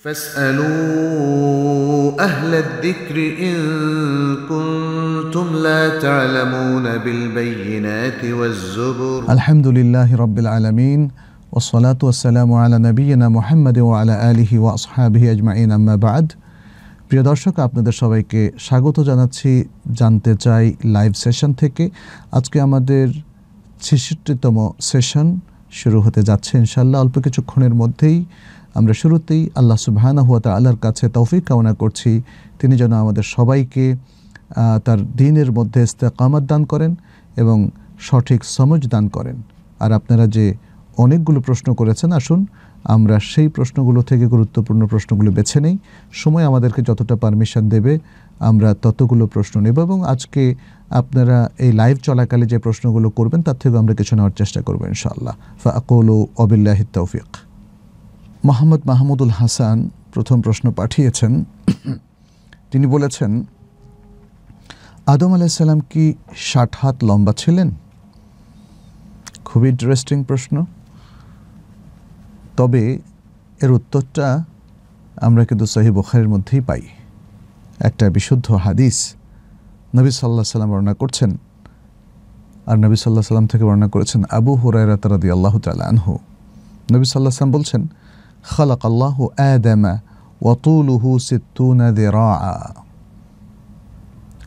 فاسألوا أهل الذكر إن كنتم لا تعلمون بالبينات والزبر الحمد لله رب العالمين والصلاة والسلام على نبينا محمد وعلى آله وأصحابه أجمعين أما بعد প্রিয় দর্শক আপনাদের সবাইকে স্বাগত জানাচ্ছি জানতে চাই লাইভ সেশন থেকে আজকে আমাদের ছেষট্টিতম সেশন শুরু হতে যাচ্ছে ইনশাল্লাহ অল্প কিছুক্ষণের মধ্যেই আমরা শুরুতেই আল্লাহ সুবাহানা হুয়া আল্লাহর কাছে তৌফিক কামনা করছি তিনি যেন আমাদের সবাইকে তার দিনের মধ্যে ইস্তেকামাত দান করেন এবং সঠিক সমজ দান করেন আর আপনারা যে অনেকগুলো প্রশ্ন করেছেন আসুন আমরা সেই প্রশ্নগুলো থেকে গুরুত্বপূর্ণ প্রশ্নগুলো বেছে নেই সময় আমাদেরকে যতটা পারমিশন দেবে আমরা ততগুলো প্রশ্ন নেব এবং আজকে আপনারা এই লাইভ চলাকালে যে প্রশ্নগুলো করবেন তার থেকেও আমরা কিছু নেওয়ার চেষ্টা করবো ইনশাআল্লাহ ফা ও অবিল্লাহ তৌফিক মোহাম্মদ মাহমুদুল হাসান প্রথম প্রশ্ন পাঠিয়েছেন তিনি বলেছেন আদম সাল্লাম কি ষাট হাত লম্বা ছিলেন খুব ইন্টারেস্টিং প্রশ্ন তবে এর উত্তরটা আমরা কিন্তু সহি বোখারের মধ্যেই পাই একটা বিশুদ্ধ হাদিস নবী সাল্লাহ সাল্লাম বর্ণনা করছেন আর নবী সাল্লাহ সাল্লাম থেকে বর্ণনা করেছেন আবু হুরায় তারাদি আল্লাহ তাল আনহু নবী সাল্লাহ সাল্লাম বলছেন خلق الله آدم وطوله ستون ذراعا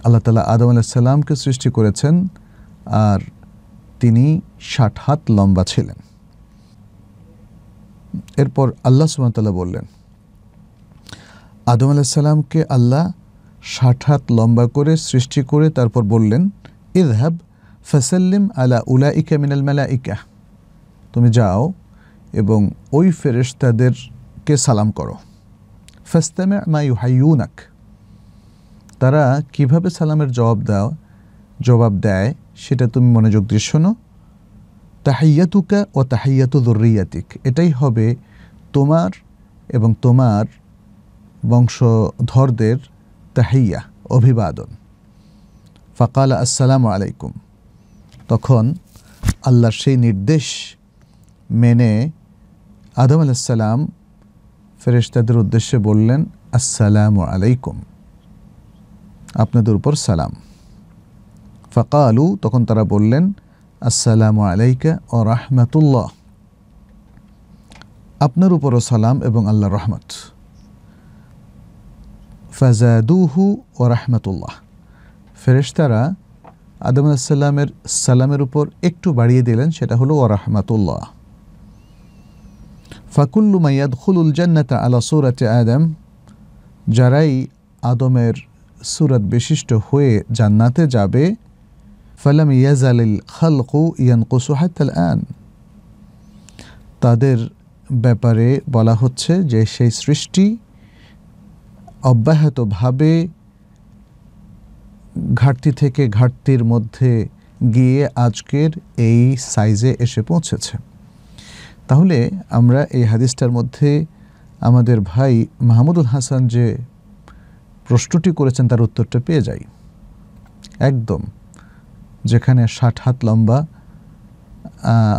আল্লাহ তালা আদম আলাহিসাল্লামকে সৃষ্টি করেছেন আর তিনি ষাট হাত লম্বা ছিলেন এরপর আল্লাহ সুমতাল্লাহ বললেন আদম আলাহিসাল্লামকে আল্লাহ ষাট হাত লম্বা করে সৃষ্টি করে তারপর বললেন ইদহাব ফসাল্লিম আলা উলা ইকা মিনাল মেলা ইকা তুমি যাও এবং ওই ফেরেশতাদেরকে সালাম করো ফাস্তামে মায়ু হাইউনাক তারা কিভাবে সালামের জবাব দাও জবাব দেয় সেটা তুমি মনোযোগ দিয়ে শোনো তাহাইয়াতুকা ও তাহাইয়াতু দর্রিয়াতিক এটাই হবে তোমার এবং তোমার বংশধরদের তাহাইয়া অভিবাদন ফাকাল আসসালামু আলাইকুম তখন আল্লাহর সেই নির্দেশ মেনে আদম আলাইসাল্লাম ফেরেশতাদের উদ্দেশ্যে বললেন আসসালামু আলাইকুম আপনাদের উপর সালাম ফাকা আলু তখন তারা বললেন আসসালামু আলাইকা ও রাহমাতুল্লাহ আপনার উপরও সালাম এবং আল্লাহ রহমত ফাজাদুহু ও রাহমাতুল্লাহ ফেরেশতারা আদম আলাইসাল্লামের সালামের উপর একটু বাড়িয়ে দিলেন সেটা হলো ও রাহমাতুল্লাহ ফাকুল্লু মাইয়াদ খুলুল জান্নাতা আলা সৌরাতে আদম যারাই আদমের সুরাত বিশিষ্ট হয়ে জান্নাতে যাবে ফালাম ইয়াজালিল খালকু ইয়ান কুসুহাতাল আন তাদের ব্যাপারে বলা হচ্ছে যে সেই সৃষ্টি অব্যাহতভাবে ঘাটতি থেকে ঘাটতির মধ্যে গিয়ে আজকের এই সাইজে এসে পৌঁছেছে তাহলে আমরা এই হাদিসটার মধ্যে আমাদের ভাই মাহমুদুল হাসান যে প্রশ্নটি করেছেন তার উত্তরটা পেয়ে যাই একদম যেখানে ষাট হাত লম্বা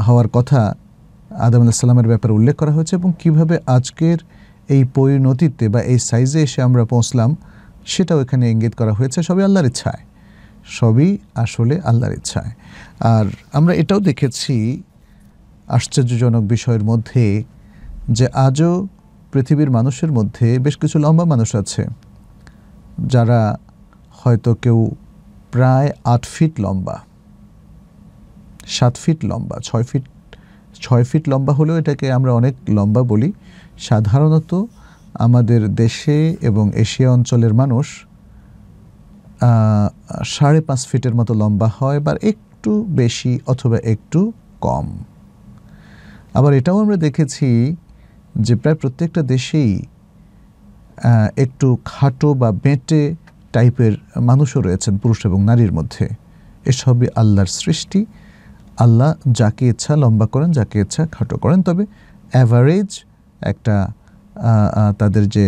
হওয়ার কথা আদম আলাহিসাল্লামের ব্যাপারে উল্লেখ করা হয়েছে এবং কিভাবে আজকের এই পরিণতিতে বা এই সাইজে এসে আমরা পৌঁছলাম সেটাও এখানে ইঙ্গিত করা হয়েছে সবই আল্লাহর ইচ্ছায় সবই আসলে আল্লাহর ইচ্ছায় আর আমরা এটাও দেখেছি আশ্চর্যজনক বিষয়ের মধ্যে যে আজও পৃথিবীর মানুষের মধ্যে বেশ কিছু লম্বা মানুষ আছে যারা হয়তো কেউ প্রায় আট ফিট লম্বা সাত ফিট লম্বা ছয় ফিট ছয় ফিট লম্বা হলেও এটাকে আমরা অনেক লম্বা বলি সাধারণত আমাদের দেশে এবং এশিয়া অঞ্চলের মানুষ সাড়ে পাঁচ ফিটের মতো লম্বা হয় বা একটু বেশি অথবা একটু কম আবার এটাও আমরা দেখেছি যে প্রায় প্রত্যেকটা দেশেই একটু খাটো বা বেঁটে টাইপের মানুষও রয়েছেন পুরুষ এবং নারীর মধ্যে এসবই আল্লাহর সৃষ্টি আল্লাহ যাকে ইচ্ছা লম্বা করেন যাকে ইচ্ছা খাটো করেন তবে অ্যাভারেজ একটা তাদের যে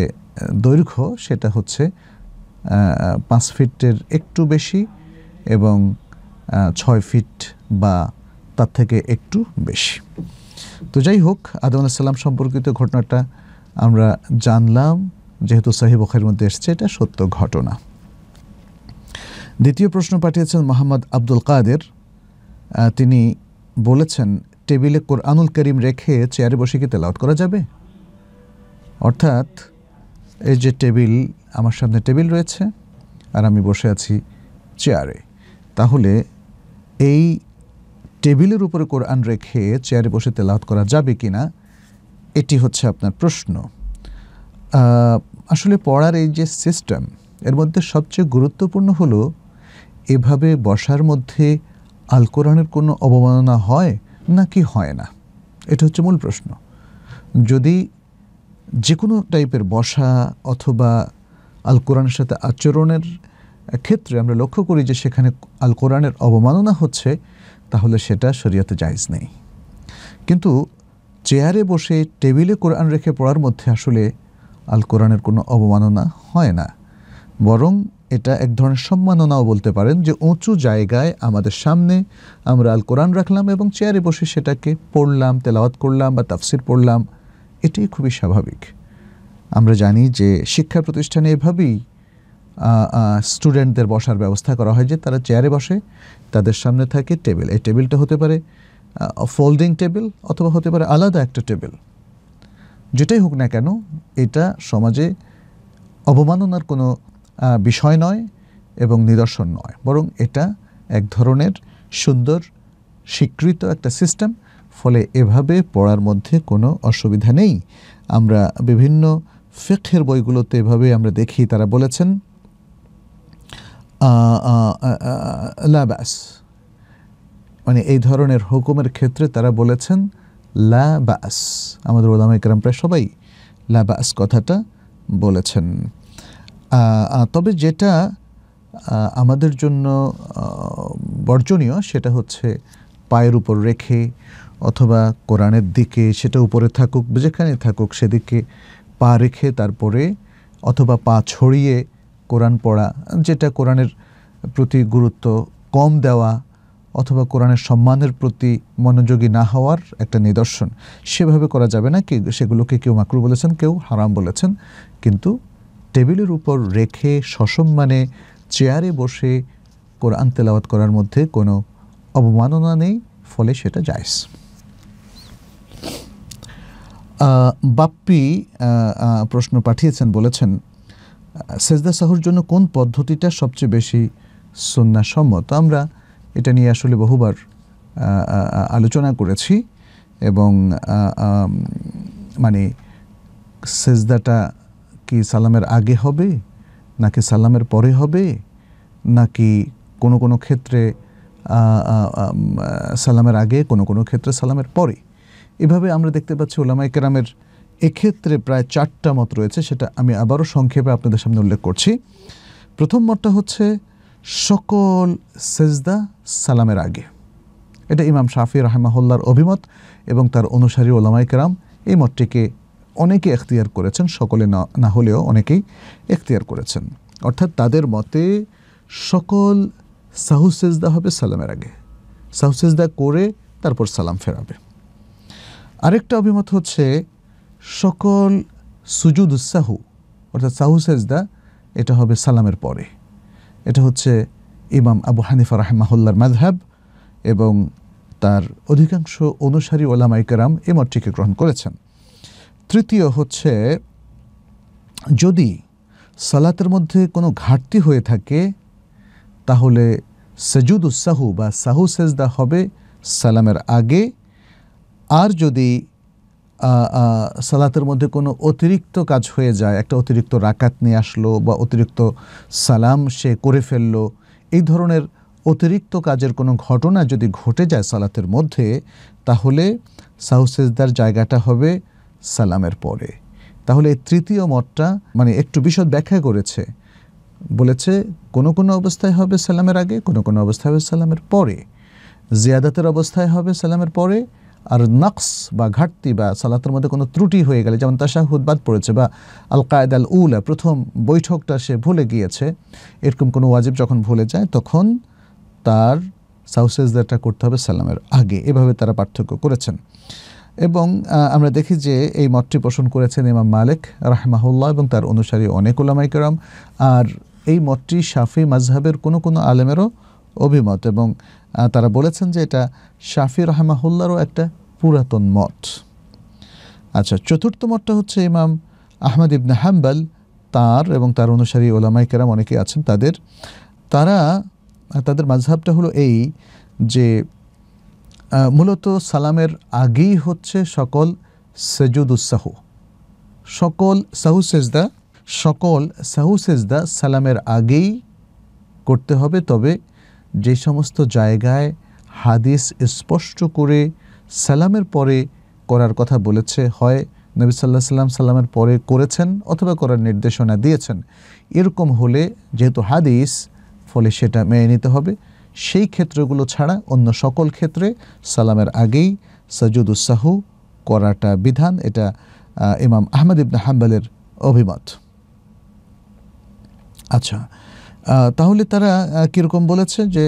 দৈর্ঘ্য সেটা হচ্ছে পাঁচ ফিটের একটু বেশি এবং ছয় ফিট বা তার থেকে একটু বেশি তো যাই হোক আদম আলাহিসাল্লাম সম্পর্কিত ঘটনাটা আমরা জানলাম যেহেতু সাহেব ওখের মধ্যে এসছে এটা সত্য ঘটনা দ্বিতীয় প্রশ্ন পাঠিয়েছেন মোহাম্মদ আব্দুল কাদের তিনি বলেছেন টেবিলে কোরআনুল করিম রেখে চেয়ারে বসে কি তেলাওয়াত করা যাবে অর্থাৎ এই যে টেবিল আমার সামনে টেবিল রয়েছে আর আমি বসে আছি চেয়ারে তাহলে এই টেবিলের উপরে কোরআন রেখে চেয়ারে বসে তেলাওয়াত করা যাবে কি না এটি হচ্ছে আপনার প্রশ্ন আসলে পড়ার এই যে সিস্টেম এর মধ্যে সবচেয়ে গুরুত্বপূর্ণ হলো এভাবে বসার মধ্যে আল কোরআনের কোনো অবমাননা হয় নাকি হয় না এটা হচ্ছে মূল প্রশ্ন যদি যে কোনো টাইপের বসা অথবা আল কোরআনের সাথে আচরণের ক্ষেত্রে আমরা লক্ষ্য করি যে সেখানে আল কোরআনের অবমাননা হচ্ছে তাহলে সেটা শরীয়তে জায়জ নেই কিন্তু চেয়ারে বসে টেবিলে কোরআন রেখে পড়ার মধ্যে আসলে আল কোরআনের কোনো অবমাননা হয় না বরং এটা এক ধরনের সম্মাননাও বলতে পারেন যে উঁচু জায়গায় আমাদের সামনে আমরা আল কোরআন রাখলাম এবং চেয়ারে বসে সেটাকে পড়লাম তেলাওয়াত করলাম বা তাফসির পড়লাম এটি খুবই স্বাভাবিক আমরা জানি যে শিক্ষা প্রতিষ্ঠানে এভাবেই স্টুডেন্টদের বসার ব্যবস্থা করা হয় যে তারা চেয়ারে বসে তাদের সামনে থাকে টেবিল এই টেবিলটা হতে পারে ফোল্ডিং টেবিল অথবা হতে পারে আলাদা একটা টেবিল যেটাই হোক না কেন এটা সমাজে অবমাননার কোনো বিষয় নয় এবং নিদর্শন নয় বরং এটা এক ধরনের সুন্দর স্বীকৃত একটা সিস্টেম ফলে এভাবে পড়ার মধ্যে কোনো অসুবিধা নেই আমরা বিভিন্ন ফেকের বইগুলোতে এভাবে আমরা দেখি তারা বলেছেন লাবাস মানে এই ধরনের হুকুমের ক্ষেত্রে তারা বলেছেন লাবাস আমাদের ওলামা ইকরাম প্রায় সবাই লাবাস কথাটা বলেছেন তবে যেটা আমাদের জন্য বর্জনীয় সেটা হচ্ছে পায়ের উপর রেখে অথবা কোরআনের দিকে সেটা উপরে থাকুক যেখানে থাকুক সেদিকে পা রেখে তারপরে অথবা পা ছড়িয়ে কোরআন পড়া যেটা কোরআনের প্রতি গুরুত্ব কম দেওয়া অথবা কোরআনের সম্মানের প্রতি মনোযোগী না হওয়ার একটা নিদর্শন সেভাবে করা যাবে না কি সেগুলোকে কেউ মাকরু বলেছেন কেউ হারাম বলেছেন কিন্তু টেবিলের উপর রেখে সসম্মানে চেয়ারে বসে কোরআন তেলাওয়াত করার মধ্যে কোনো অবমাননা নেই ফলে সেটা যায়স বাপ্পি প্রশ্ন পাঠিয়েছেন বলেছেন সেজদা সাহুর জন্য কোন পদ্ধতিটা সবচেয়ে বেশি সন্ন্যাসম্মত আমরা এটা নিয়ে আসলে বহুবার আলোচনা করেছি এবং মানে সেজদাটা কি সালামের আগে হবে নাকি সালামের পরে হবে নাকি কোনো কোনো ক্ষেত্রে সালামের আগে কোনো কোনো ক্ষেত্রে সালামের পরে এভাবে আমরা দেখতে পাচ্ছি ওলামাইকেরামের কেরামের এক্ষেত্রে প্রায় চারটা মত রয়েছে সেটা আমি আবারও সংক্ষেপে আপনাদের সামনে উল্লেখ করছি প্রথম মতটা হচ্ছে সকল সেজদা সালামের আগে এটা ইমাম শাফি রাহেমাহল্লার অভিমত এবং তার অনুসারী ওলামাইকেরাম এই মতটিকে অনেকে এখতিয়ার করেছেন সকলে না হলেও অনেকেই এখতিয়ার করেছেন অর্থাৎ তাদের মতে সকল সাহু সেজদা হবে সালামের আগে সাহু সেজদা করে তারপর সালাম ফেরাবে আরেকটা অভিমত হচ্ছে সকল সুজুদ সাহু অর্থাৎ সাহু সেজদা এটা হবে সালামের পরে এটা হচ্ছে ইমাম আবু হানিফা রাহমাহুল্লার মাধহাব এবং তার অধিকাংশ অনুসারী ওলামাইকারাম এ মতটিকে গ্রহণ করেছেন তৃতীয় হচ্ছে যদি সালাতের মধ্যে কোনো ঘাটতি হয়ে থাকে তাহলে সেজুদুস উৎসাহু বা সাহু সেজদা হবে সালামের আগে আর যদি সালাতের মধ্যে কোনো অতিরিক্ত কাজ হয়ে যায় একটা অতিরিক্ত রাকাত নিয়ে আসলো বা অতিরিক্ত সালাম সে করে ফেললো এই ধরনের অতিরিক্ত কাজের কোনো ঘটনা যদি ঘটে যায় সালাতের মধ্যে তাহলে সাহসেজদার জায়গাটা হবে সালামের পরে তাহলে এই তৃতীয় মতটা মানে একটু বিশদ ব্যাখ্যা করেছে বলেছে কোনো কোনো অবস্থায় হবে সালামের আগে কোনো কোনো অবস্থায় হবে সালামের পরে জিয়াদাতের অবস্থায় হবে সালামের পরে আর নকস বা ঘাটতি বা সালাতের মধ্যে কোনো ত্রুটি হয়ে গেলে যেমন বাদ পড়েছে বা আল কায়দ আল উলা প্রথম বৈঠকটা সে ভুলে গিয়েছে এরকম কোনো ওয়াজিব যখন ভুলে যায় তখন তার সাউসেজদারটা করতে হবে সালামের আগে এভাবে তারা পার্থক্য করেছেন এবং আমরা দেখি যে এই মতটি পোষণ করেছেন ইমাম মালিক রাহমাহুল্লাহ এবং তার অনুসারী অনেক ওলামাইকেরাম আর এই মতটি সাফি মাজহাবের কোনো কোনো আলেমেরও অভিমত এবং তারা বলেছেন যে এটা শাফি রহমাহুল্লারও একটা পুরাতন মত আচ্ছা চতুর্থ মতটা হচ্ছে ইমাম আহমদ ইবনে হাম্বাল তার এবং তার অনুসারী ওলামাই কেরাম অনেকে আছেন তাদের তারা তাদের মাঝহাবটা হলো এই যে মূলত সালামের আগেই হচ্ছে সকল উৎসাহ সকল সাহু সেজদা সকল সাহু সেজদা সালামের আগেই করতে হবে তবে যে সমস্ত জায়গায় হাদিস স্পষ্ট করে সালামের পরে করার কথা বলেছে হয় নবী সাল্লাহ সাল্লাম সাল্লামের পরে করেছেন অথবা করার নির্দেশনা দিয়েছেন এরকম হলে যেহেতু হাদিস ফলে সেটা মেনে নিতে হবে সেই ক্ষেত্রগুলো ছাড়া অন্য সকল ক্ষেত্রে সালামের আগেই সাজুদুসাহু করাটা বিধান এটা ইমাম আহমেদ ইবনা হাম্বালের অভিমত আচ্ছা তাহলে তারা কীরকম বলেছে যে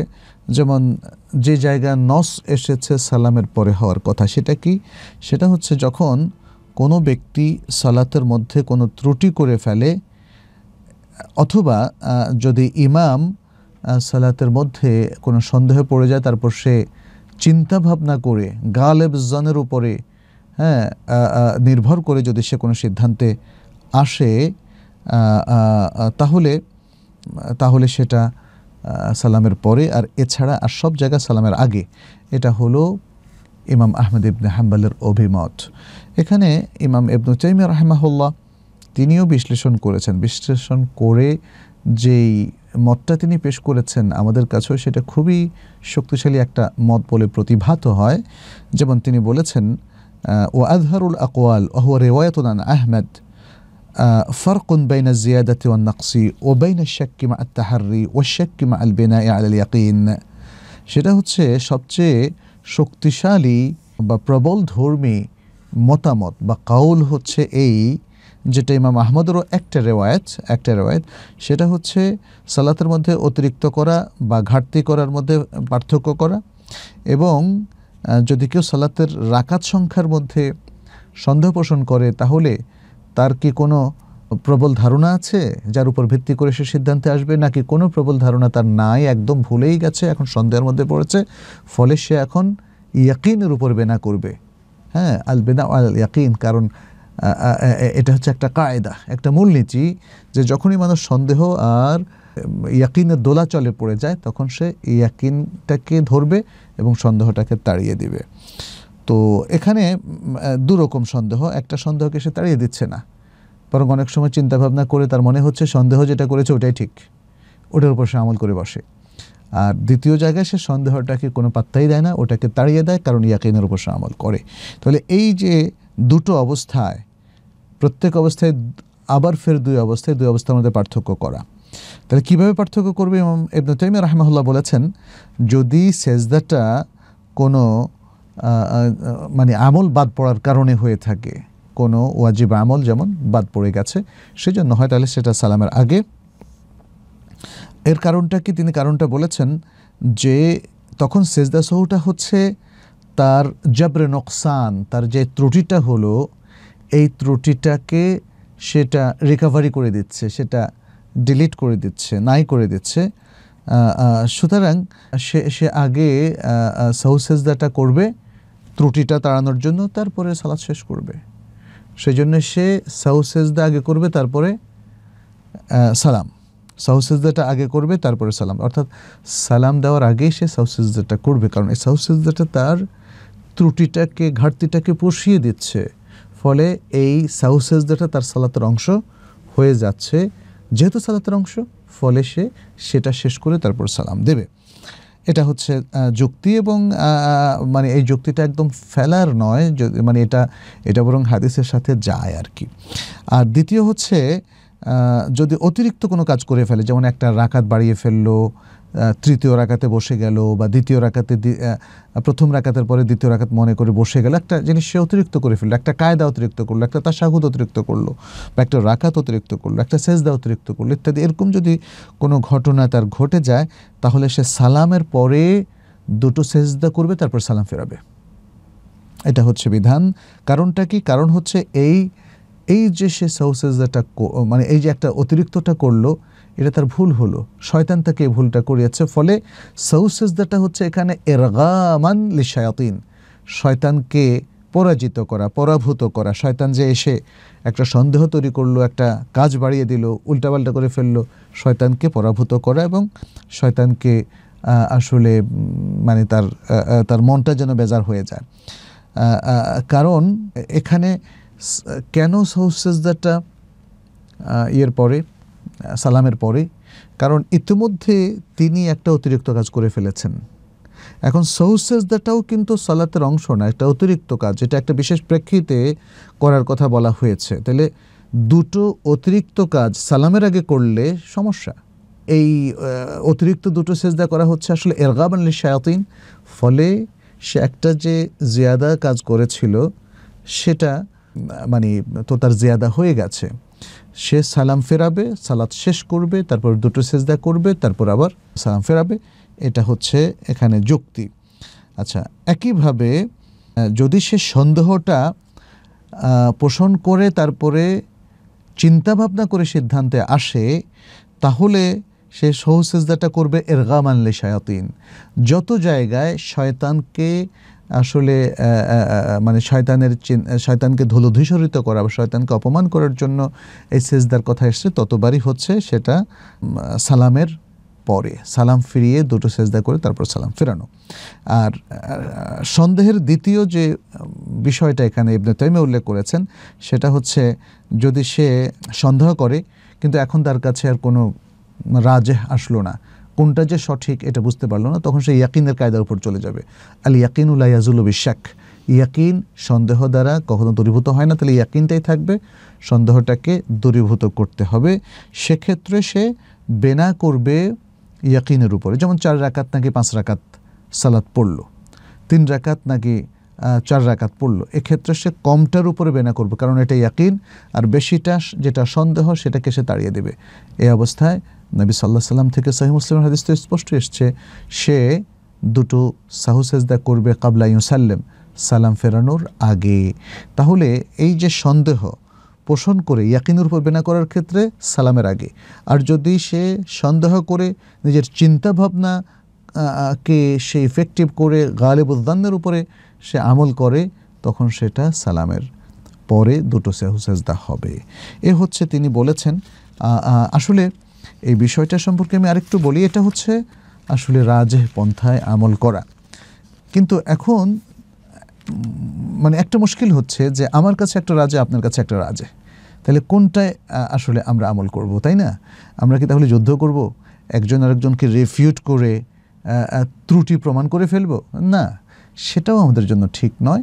যেমন যে জায়গা নস এসেছে সালামের পরে হওয়ার কথা সেটা কি সেটা হচ্ছে যখন কোনো ব্যক্তি সালাতের মধ্যে কোনো ত্রুটি করে ফেলে অথবা যদি ইমাম সালাতের মধ্যে কোনো সন্দেহে পড়ে যায় তারপর সে চিন্তা ভাবনা করে গালেব জনের উপরে হ্যাঁ নির্ভর করে যদি সে কোনো সিদ্ধান্তে আসে তাহলে তাহলে সেটা সালামের পরে আর এছাড়া আর সব জায়গায় সালামের আগে এটা হলো ইমাম আহমেদ ইবনে হাম্বালের অভিমত এখানে ইমাম ইবনু চাইম রাহমাহুল্লাহ তিনিও বিশ্লেষণ করেছেন বিশ্লেষণ করে যেই মতটা তিনি পেশ করেছেন আমাদের কাছেও সেটা খুবই শক্তিশালী একটা মত বলে প্রতিভাত হয় যেমন তিনি বলেছেন ও আজহারুল আকোয়াল ওহ রেওয়ায়তনান আহমেদ فرق بين الزيادة والنقص وبين الشك مع التحري والشك مع البناء على اليقين সেটা হচ্ছে সবচেয়ে শক্তিশালী বা প্রবল ধর্মী মতামত বা কাউল হচ্ছে এই যেটা ইমাম আহমদেরও একটা রেওয়ায়ত একটা রেওয়ায়ত সেটা হচ্ছে সালাতের মধ্যে অতিরিক্ত করা বা ঘাটতি করার মধ্যে পার্থক্য করা এবং যদি কেউ সালাতের রাকাত সংখ্যার মধ্যে সন্দেহ পোষণ করে তাহলে তার কি কোনো প্রবল ধারণা আছে যার উপর ভিত্তি করে সে সিদ্ধান্তে আসবে নাকি কোনো প্রবল ধারণা তার নাই একদম ভুলেই গেছে এখন সন্দেহের মধ্যে পড়েছে ফলে সে এখন ইয়াকিনের উপর বেনা করবে হ্যাঁ আল বেনা আল ইয়াকিন কারণ এটা হচ্ছে একটা কায়দা একটা মূলনীতি যে যখনই মানুষ সন্দেহ আর ইয়াকিনের দোলাচলে পড়ে যায় তখন সে ইয়াকিনটাকে ধরবে এবং সন্দেহটাকে তাড়িয়ে দিবে তো এখানে দুরকম সন্দেহ একটা সন্দেহকে সে তাড়িয়ে দিচ্ছে না বরং অনেক সময় চিন্তাভাবনা করে তার মনে হচ্ছে সন্দেহ যেটা করেছে ওটাই ঠিক ওটার উপর সে আমল করে বসে আর দ্বিতীয় জায়গায় সে সন্দেহটাকে কোনো পাত্তাই দেয় না ওটাকে তাড়িয়ে দেয় কারণ ইয়াকিনের উপর সে আমল করে তাহলে এই যে দুটো অবস্থায় প্রত্যেক অবস্থায় আবার ফের দুই অবস্থায় দুই অবস্থার মধ্যে পার্থক্য করা তাহলে কিভাবে পার্থক্য করবে এবং ইবনু তাইমিয়া রাহমাহুল্লাহ বলেছেন যদি সেজদাটা কোনো মানে আমল বাদ পড়ার কারণে হয়ে থাকে কোনো ওয়াজিব আমল যেমন বাদ পড়ে গেছে সেই জন্য হয় তাহলে সেটা সালামের আগে এর কারণটা কি তিনি কারণটা বলেছেন যে তখন সেজদা সহুটা হচ্ছে তার জবরে নকসান তার যে ত্রুটিটা হলো এই ত্রুটিটাকে সেটা রিকাভারি করে দিচ্ছে সেটা ডিলিট করে দিচ্ছে নাই করে দিচ্ছে সুতরাং সে সে আগে সহু সেজদাটা করবে ত্রুটিটা তাড়ানোর জন্য তারপরে সালাদ শেষ করবে সেই জন্য সে সাউসেজদা আগে করবে তারপরে সালাম সাউসেজদাটা আগে করবে তারপরে সালাম অর্থাৎ সালাম দেওয়ার আগেই সে সাউসেজদাটা করবে কারণ এই সাউসেজদাটা তার ত্রুটিটাকে ঘাটতিটাকে পুষিয়ে দিচ্ছে ফলে এই সাউসেজদাটা তার সালাতের অংশ হয়ে যাচ্ছে যেহেতু সালাতের অংশ ফলে সে সেটা শেষ করে তারপর সালাম দেবে এটা হচ্ছে যুক্তি এবং মানে এই যুক্তিটা একদম ফেলার নয় মানে এটা এটা বরং হাদিসের সাথে যায় আর কি আর দ্বিতীয় হচ্ছে যদি অতিরিক্ত কোনো কাজ করে ফেলে যেমন একটা রাকাত বাড়িয়ে ফেললো তৃতীয় রাকাতে বসে গেল বা দ্বিতীয় রাকাতে প্রথম রাকাতের পরে দ্বিতীয় রাকাত মনে করে বসে গেল একটা জিনিস সে অতিরিক্ত করে ফেললো একটা কায়দা অতিরিক্ত করলো একটা তার তাসাহুদ অতিরিক্ত করলো বা একটা রাকাত অতিরিক্ত করলো একটা সেজদা অতিরিক্ত করলো ইত্যাদি এরকম যদি কোনো ঘটনা তার ঘটে যায় তাহলে সে সালামের পরে দুটো সেজদা করবে তারপর সালাম ফেরাবে এটা হচ্ছে বিধান কারণটা কি কারণ হচ্ছে এই এই যে সে সেজদাটা মানে এই যে একটা অতিরিক্তটা করলো এটা তার ভুল হলো শয়তান তাকে এই ভুলটা করিয়েছে ফলে সৌসেজদাটা হচ্ছে এখানে এরগামান লিশায়াতিন শয়তানকে পরাজিত করা পরাভূত করা শয়তান যে এসে একটা সন্দেহ তৈরি করলো একটা কাজ বাড়িয়ে দিল উল্টাপাল্টা করে ফেললো শয়তানকে পরাভূত করা এবং শয়তানকে আসলে মানে তার তার মনটা যেন বেজার হয়ে যায় কারণ এখানে কেন সৌসেজদাটা ইয়ের পরে সালামের পরে কারণ ইতিমধ্যে তিনি একটা অতিরিক্ত কাজ করে ফেলেছেন এখন সৌসেজদাটাও কিন্তু সালাতের অংশ না একটা অতিরিক্ত কাজ যেটা একটা বিশেষ প্রেক্ষিতে করার কথা বলা হয়েছে তাহলে দুটো অতিরিক্ত কাজ সালামের আগে করলে সমস্যা এই অতিরিক্ত দুটো সেজদা করা হচ্ছে আসলে এরগাব আলী শায়াতিন ফলে সে একটা যে জিয়াদা কাজ করেছিল সেটা মানে তো তার জিয়াদা হয়ে গেছে সে সালাম ফেরাবে সালাত শেষ করবে তারপর দুটো সেজদা করবে তারপর আবার সালাম ফেরাবে এটা হচ্ছে এখানে যুক্তি আচ্ছা একইভাবে যদি সে সন্দেহটা পোষণ করে তারপরে চিন্তাভাবনা করে সিদ্ধান্তে আসে তাহলে সে সহসেজদাটা করবে এরগামান লে শয়াতিন যত জায়গায় শয়তানকে আসলে মানে শয়তানের শয়তানকে ধুলোধূসরিত করা বা শয়তানকে অপমান করার জন্য এই সেজদার কথা এসছে ততবারই হচ্ছে সেটা সালামের পরে সালাম ফিরিয়ে দুটো সেজদা করে তারপর সালাম ফেরানো আর সন্দেহের দ্বিতীয় যে বিষয়টা এখানে ইবনে তাইমে উল্লেখ করেছেন সেটা হচ্ছে যদি সে সন্দেহ করে কিন্তু এখন তার কাছে আর কোনো রাজে আসলো না কোনটা যে সঠিক এটা বুঝতে পারলো না তখন সে ইয়াকিনের কায়দার উপর চলে যাবে আল ইয়াকিন ইয়াকিনুল্লা ইয়াজুল বিশ্বাক ইয়াকিন সন্দেহ দ্বারা কখনো দূরীভূত হয় না তাহলে ইয়াকিনটাই থাকবে সন্দেহটাকে দূরীভূত করতে হবে সেক্ষেত্রে সে বেনা করবে ইয়াকিনের উপরে যেমন চার রাকাত নাকি পাঁচ রাকাত সালাত পড়ল তিন রাকাত নাকি চার রাকাত পড়লো এক্ষেত্রে সে কমটার উপরে বেনা করবে কারণ এটা ইয়াকিন আর বেশিটা যেটা সন্দেহ সেটাকে সে তাড়িয়ে দেবে এই অবস্থায় নবী সাল্লাহ সাল্লাম থেকে সাহি মুসলিমের হাদিস তো স্পষ্ট এসছে সে দুটো সাহুসেজদা করবে কাবলা ইউসাল্লেম সালাম ফেরানোর আগে তাহলে এই যে সন্দেহ পোষণ করে ইয়াকিনের উপর বেনা করার ক্ষেত্রে সালামের আগে আর যদি সে সন্দেহ করে নিজের চিন্তা ভাবনা কে সে ইফেক্টিভ করে গালিব উদ্দানের উপরে সে আমল করে তখন সেটা সালামের পরে দুটো সেহুসেজদা হবে এ হচ্ছে তিনি বলেছেন আসলে এই বিষয়টা সম্পর্কে আমি আরেকটু বলি এটা হচ্ছে আসলে রাজ পন্থায় আমল করা কিন্তু এখন মানে একটা মুশকিল হচ্ছে যে আমার কাছে একটা রাজে আপনার কাছে একটা রাজে তাহলে কোনটায় আসলে আমরা আমল করব তাই না আমরা কি তাহলে যুদ্ধ করব একজন আরেকজনকে রেফিউট করে ত্রুটি প্রমাণ করে ফেলব না সেটাও আমাদের জন্য ঠিক নয়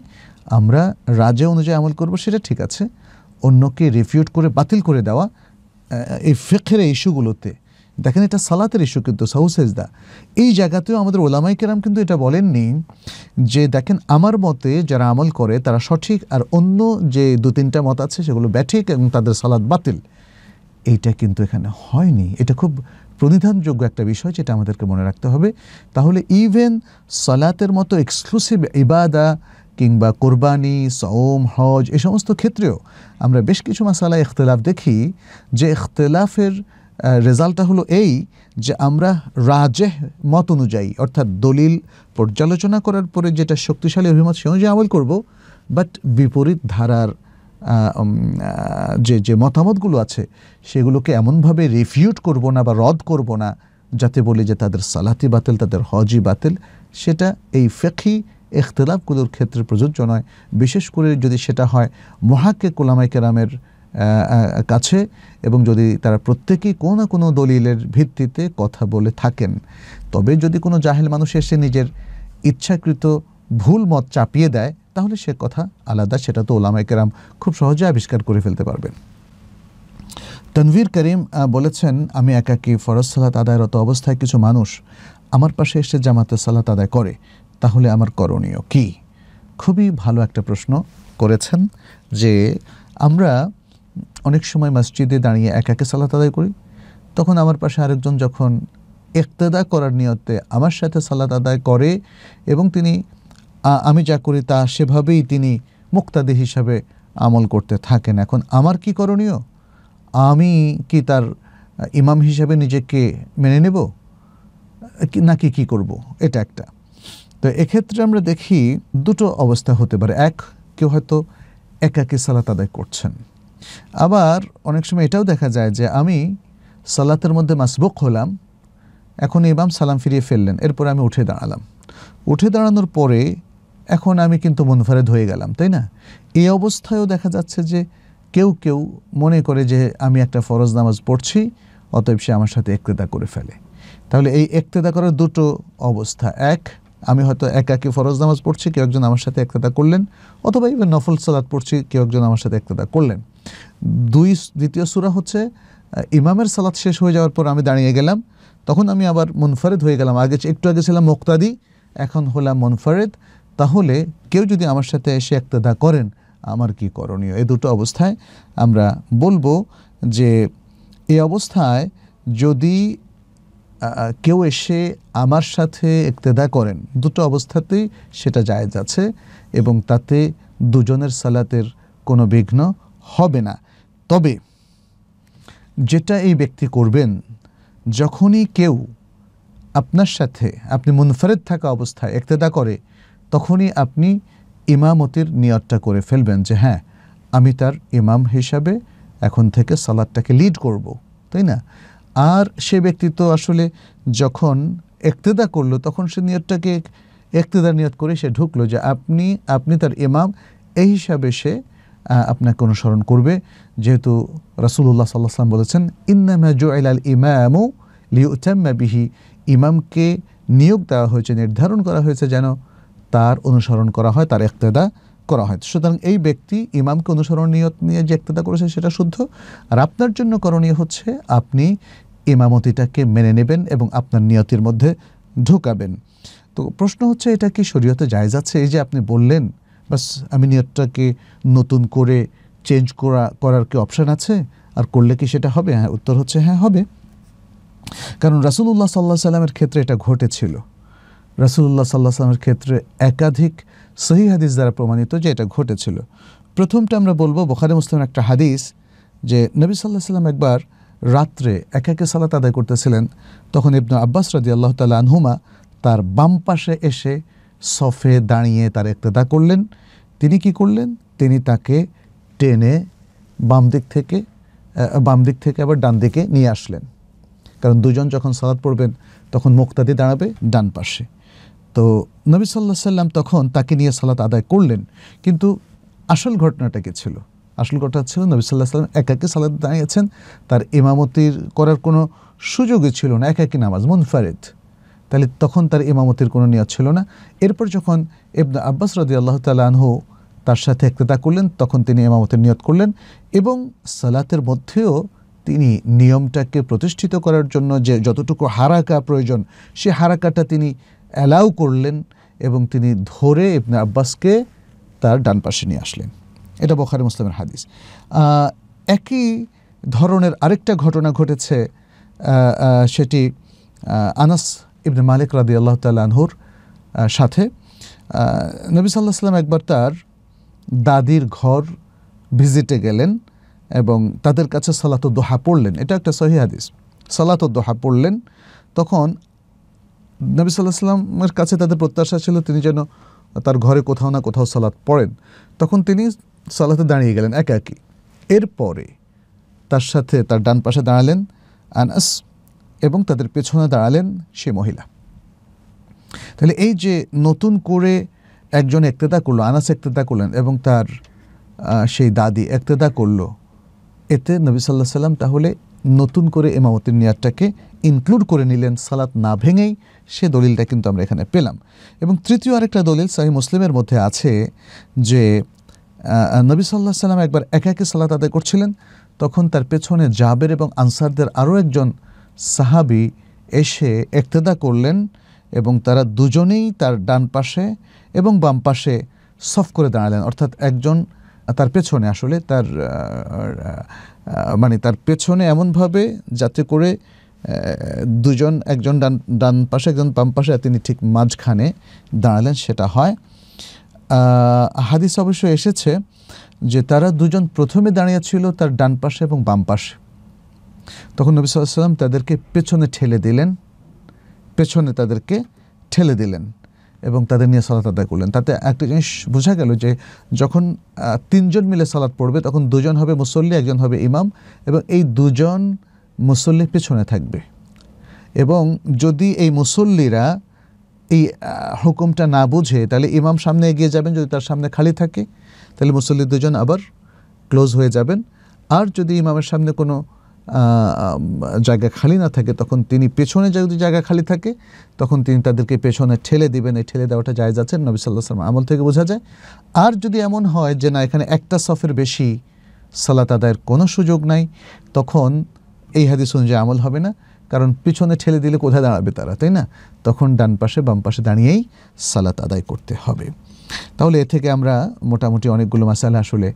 আমরা রাজে অনুযায়ী আমল করব সেটা ঠিক আছে অন্যকে রেফিউট করে বাতিল করে দেওয়া এই ফিকের ইস্যুগুলোতে দেখেন এটা সালাতের ইস্যু কিন্তু সাউসেজদা এই জায়গাতেও আমাদের ওলামাই কেরাম কিন্তু এটা বলেননি যে দেখেন আমার মতে যারা আমল করে তারা সঠিক আর অন্য যে দু তিনটা মত আছে সেগুলো ব্যাঠিক এবং তাদের সালাদ বাতিল এইটা কিন্তু এখানে হয়নি এটা খুব প্রনিধানযোগ্য একটা বিষয় যেটা আমাদেরকে মনে রাখতে হবে তাহলে ইভেন সালাতের মতো এক্সক্লুসিভ ইবাদা কিংবা কোরবানি সওম হজ এ সমস্ত ক্ষেত্রেও আমরা বেশ কিছু মাসালায় ইখতলাফ দেখি যে ইখতলাফের রেজাল্টটা হলো এই যে আমরা রাজেহ মত অনুযায়ী অর্থাৎ দলিল পর্যালোচনা করার পরে যেটা শক্তিশালী অভিমত সে অনুযায়ী আমল করব বাট বিপরীত ধারার যে যে মতামতগুলো আছে সেগুলোকে এমনভাবে রিফিউট করব না বা রদ করব না যাতে বলি যে তাদের সালাতি বাতিল তাদের হজই বাতিল সেটা এই ফেকি এখতলাফগুলোর ক্ষেত্রে প্রযোজ্য নয় বিশেষ করে যদি সেটা হয় মহাকে কোলামাই কেরামের কাছে এবং যদি তারা প্রত্যেকেই কোনো না কোনো দলিলের ভিত্তিতে কথা বলে থাকেন তবে যদি কোনো জাহেল মানুষ এসে নিজের ইচ্ছাকৃত ভুল মত চাপিয়ে দেয় তাহলে সে কথা আলাদা সেটা তো ওলামাই কেরাম খুব সহজে আবিষ্কার করে ফেলতে পারবেন তনভীর করিম বলেছেন আমি একাকি ফরজ সালাত আদায়রত অবস্থায় কিছু মানুষ আমার পাশে এসে জামাতে সালাত আদায় করে তাহলে আমার করণীয় কি খুবই ভালো একটা প্রশ্ন করেছেন যে আমরা অনেক সময় মসজিদে দাঁড়িয়ে এক একে সালাত আদায় করি তখন আমার পাশে আরেকজন যখন একতেদা করার নিয়তে আমার সাথে সালাত আদায় করে এবং তিনি আমি যা করি তা সেভাবেই তিনি মুক্তাদি হিসাবে আমল করতে থাকেন এখন আমার কি করণীয় আমি কি তার ইমাম হিসাবে নিজেকে মেনে নেব নাকি কি করব এটা একটা তো এক্ষেত্রে আমরা দেখি দুটো অবস্থা হতে পারে এক কেউ হয়তো একাকী সালাত আদায় করছেন আবার অনেক সময় এটাও দেখা যায় যে আমি সালাতের মধ্যে মাসবুক হলাম এখন ইমাম সালাম ফিরিয়ে ফেললেন এরপর আমি উঠে দাঁড়ালাম উঠে দাঁড়ানোর পরে এখন আমি কিন্তু মুনফারেদ হয়ে গেলাম তাই না এই অবস্থায়ও দেখা যাচ্ছে যে কেউ কেউ মনে করে যে আমি একটা ফরজ নামাজ পড়ছি অতএব সে আমার সাথে একতেদা করে ফেলে তাহলে এই একতেদা করার দুটো অবস্থা এক আমি হয়তো একাকে ফরজ নামাজ পড়ছি কেউ একজন আমার সাথে একতাদা করলেন অথবা ইভেন নফল সালাদ পড়ছি কেউ একজন আমার সাথে একতাদা করলেন দুই দ্বিতীয় সুরা হচ্ছে ইমামের সালাদ শেষ হয়ে যাওয়ার পর আমি দাঁড়িয়ে গেলাম তখন আমি আবার মুনফারেদ হয়ে গেলাম আগে একটু আগে ছিলাম মোক্তাদি এখন হলাম মুনফারেদ তাহলে কেউ যদি আমার সাথে এসে একতাদা করেন আমার কি করণীয় এ দুটো অবস্থায় আমরা বলবো যে এই অবস্থায় যদি কেউ এসে আমার সাথে একতেদা করেন দুটো অবস্থাতেই সেটা জায়েজ আছে এবং তাতে দুজনের সালাতের কোনো বিঘ্ন হবে না তবে যেটা এই ব্যক্তি করবেন যখনই কেউ আপনার সাথে আপনি মুনফরেদ থাকা অবস্থায় একতেদা করে তখনই আপনি ইমামতির নিয়তটা করে ফেলবেন যে হ্যাঁ আমি তার ইমাম হিসাবে এখন থেকে সালাদটাকে লিড করব তাই না আর সে ব্যক্তি তো আসলে যখন একতেদা করলো তখন সে নিয়তটাকে একতেদা নিয়ত করে সে ঢুকলো যে আপনি আপনি তার ইমাম এই হিসাবে সে আপনাকে অনুসরণ করবে যেহেতু রাসুল্লাহ সাল্লাহাম বলেছেন ইন্নামা আল ইমামু লিউতাম্মা বিহি ইমামকে নিয়োগ দেওয়া হয়েছে নির্ধারণ করা হয়েছে যেন তার অনুসরণ করা হয় তার একতেদা করা হয় সুতরাং এই ব্যক্তি ইমামকে অনুসরণ নিয়ত নিয়ে যে একতেদা করেছে সেটা শুদ্ধ আর আপনার জন্য করণীয় হচ্ছে আপনি ইমামতিটাকে মেনে নেবেন এবং আপনার নিয়তির মধ্যে ঢোকাবেন তো প্রশ্ন হচ্ছে এটা কি শরীয়তে জায়জ আছে এই যে আপনি বললেন বাস আমি নিয়তটাকে নতুন করে চেঞ্জ করা করার কি অপশান আছে আর করলে কি সেটা হবে হ্যাঁ উত্তর হচ্ছে হ্যাঁ হবে কারণ রাসুলুল্লাহ সাল্লাহ সাল্লামের ক্ষেত্রে এটা ঘটেছিল রাসুলুল্লাহ সাল্লাহ সাল্লামের ক্ষেত্রে একাধিক সহি হাদিস দ্বারা প্রমাণিত যে এটা ঘটেছিল প্রথমটা আমরা বলবো বোখারে মুসলিমের একটা হাদিস যে নবী সাল্লাহ সাল্লাম একবার রাত্রে এক একে সালাত আদায় করতেছিলেন তখন ইবনু আব্বাস রাজি আল্লাহ তাল্লাহ আনহুমা তার বাম পাশে এসে সফে দাঁড়িয়ে তার একতেদা করলেন তিনি কি করলেন তিনি তাকে টেনে বাম দিক থেকে বাম দিক থেকে আবার ডান দিকে নিয়ে আসলেন কারণ দুজন যখন সালাদ পড়বেন তখন মুক্তাদি দাঁড়াবে ডান পাশে তো নবী সাল্লাহ সাল্লাম তখন তাকে নিয়ে সালাত আদায় করলেন কিন্তু আসল ঘটনাটা কি ছিল আসল কথা ছিল নবী সাল্লাহ সাল্লাম একাকে সালাদ দাঁড়িয়েছেন তার ইমামতির করার কোনো সুযোগই ছিল না একাকি নামাজ মুনফারিদ তাহলে তখন তার ইমামতির কোনো নিয়ত ছিল না এরপর যখন ইবনা আব্বাস রদি আল্লাহ তালাহু তার সাথে একতা করলেন তখন তিনি ইমামতের নিয়ত করলেন এবং সালাতের মধ্যেও তিনি নিয়মটাকে প্রতিষ্ঠিত করার জন্য যে যতটুকু হারাকা প্রয়োজন সে হারাকাটা তিনি অ্যালাউ করলেন এবং তিনি ধরে ইবনা আব্বাসকে তার ডান পাশে নিয়ে আসলেন এটা বখারি মুসলিমের হাদিস একই ধরনের আরেকটা ঘটনা ঘটেছে সেটি আনাস ইবনে মালিক রাদি আল্লাহ তালহুর সাথে নবী সাল্লাহ সাল্লাম একবার তার দাদির ঘর ভিজিটে গেলেন এবং তাদের কাছে সালাত দোহা পড়লেন এটা একটা সহি হাদিস সালাত দোহা পড়লেন তখন নবী সাল্লাহ সাল্লামের কাছে তাদের প্রত্যাশা ছিল তিনি যেন তার ঘরে কোথাও না কোথাও সালাত পড়েন তখন তিনি সালাতে দাঁড়িয়ে গেলেন একাকি এরপরে তার সাথে তার ডান পাশে দাঁড়ালেন আনাস এবং তাদের পেছনে দাঁড়ালেন সে মহিলা তাহলে এই যে নতুন করে একজন একতেদা করলো আনাস একতেদা করলেন এবং তার সেই দাদি একতেদা করল এতে নবী সাল্লাহ সাল্লাম তাহলে নতুন করে এমামতির নেয়ারটাকে ইনক্লুড করে নিলেন সালাত না ভেঙেই সে দলিলটা কিন্তু আমরা এখানে পেলাম এবং তৃতীয় আরেকটা দলিল সাহি মুসলিমের মধ্যে আছে যে নবী সাল্লাহ সাল্লাম একবার একা একে সালাত আদায় করছিলেন তখন তার পেছনে জাবের এবং আনসারদের আরও একজন সাহাবি এসে একতেদা করলেন এবং তারা দুজনেই তার ডান পাশে এবং বাম পাশে সফ করে দাঁড়ালেন অর্থাৎ একজন তার পেছনে আসলে তার মানে তার পেছনে এমনভাবে যাতে করে দুজন একজন ডান ডান পাশে একজন বাম পাশে তিনি ঠিক মাঝখানে দাঁড়ালেন সেটা হয় হাদিস অবশ্য এসেছে যে তারা দুজন প্রথমে দাঁড়িয়ে ছিল তার ডান পাশে এবং বাম পাশে তখন নবী সাল্লাম তাদেরকে পেছনে ঠেলে দিলেন পেছনে তাদেরকে ঠেলে দিলেন এবং তাদের নিয়ে সালাত আদায় করলেন তাতে একটা জিনিস বোঝা গেল যে যখন তিনজন মিলে সালাত পড়বে তখন দুজন হবে মুসল্লি একজন হবে ইমাম এবং এই দুজন মুসল্লি পেছনে থাকবে এবং যদি এই মুসল্লিরা এই হুকুমটা না বুঝে তাহলে ইমাম সামনে এগিয়ে যাবেন যদি তার সামনে খালি থাকে তাহলে মুসল্লি দুজন আবার ক্লোজ হয়ে যাবেন আর যদি ইমামের সামনে কোনো জায়গা খালি না থাকে তখন তিনি পেছনে যদি জায়গা খালি থাকে তখন তিনি তাদেরকে পেছনে ঠেলে দিবেন এই ঠেলে দেওয়াটা যায় যাচ্ছেন নবী সাল্লাহ সাল্লাম আমল থেকে বোঝা যায় আর যদি এমন হয় যে না এখানে একটা সফের বেশি সালাত আদায়ের কোনো সুযোগ নাই তখন এই হাদিস অনুযায়ী আমল হবে না কারণ পিছনে ঠেলে দিলে কোথায় দাঁড়াবে তারা তাই না তখন ডান পাশে বাম পাশে দাঁড়িয়েই সালাত আদায় করতে হবে তাহলে এ থেকে আমরা মোটামুটি অনেকগুলো মাসালা আসলে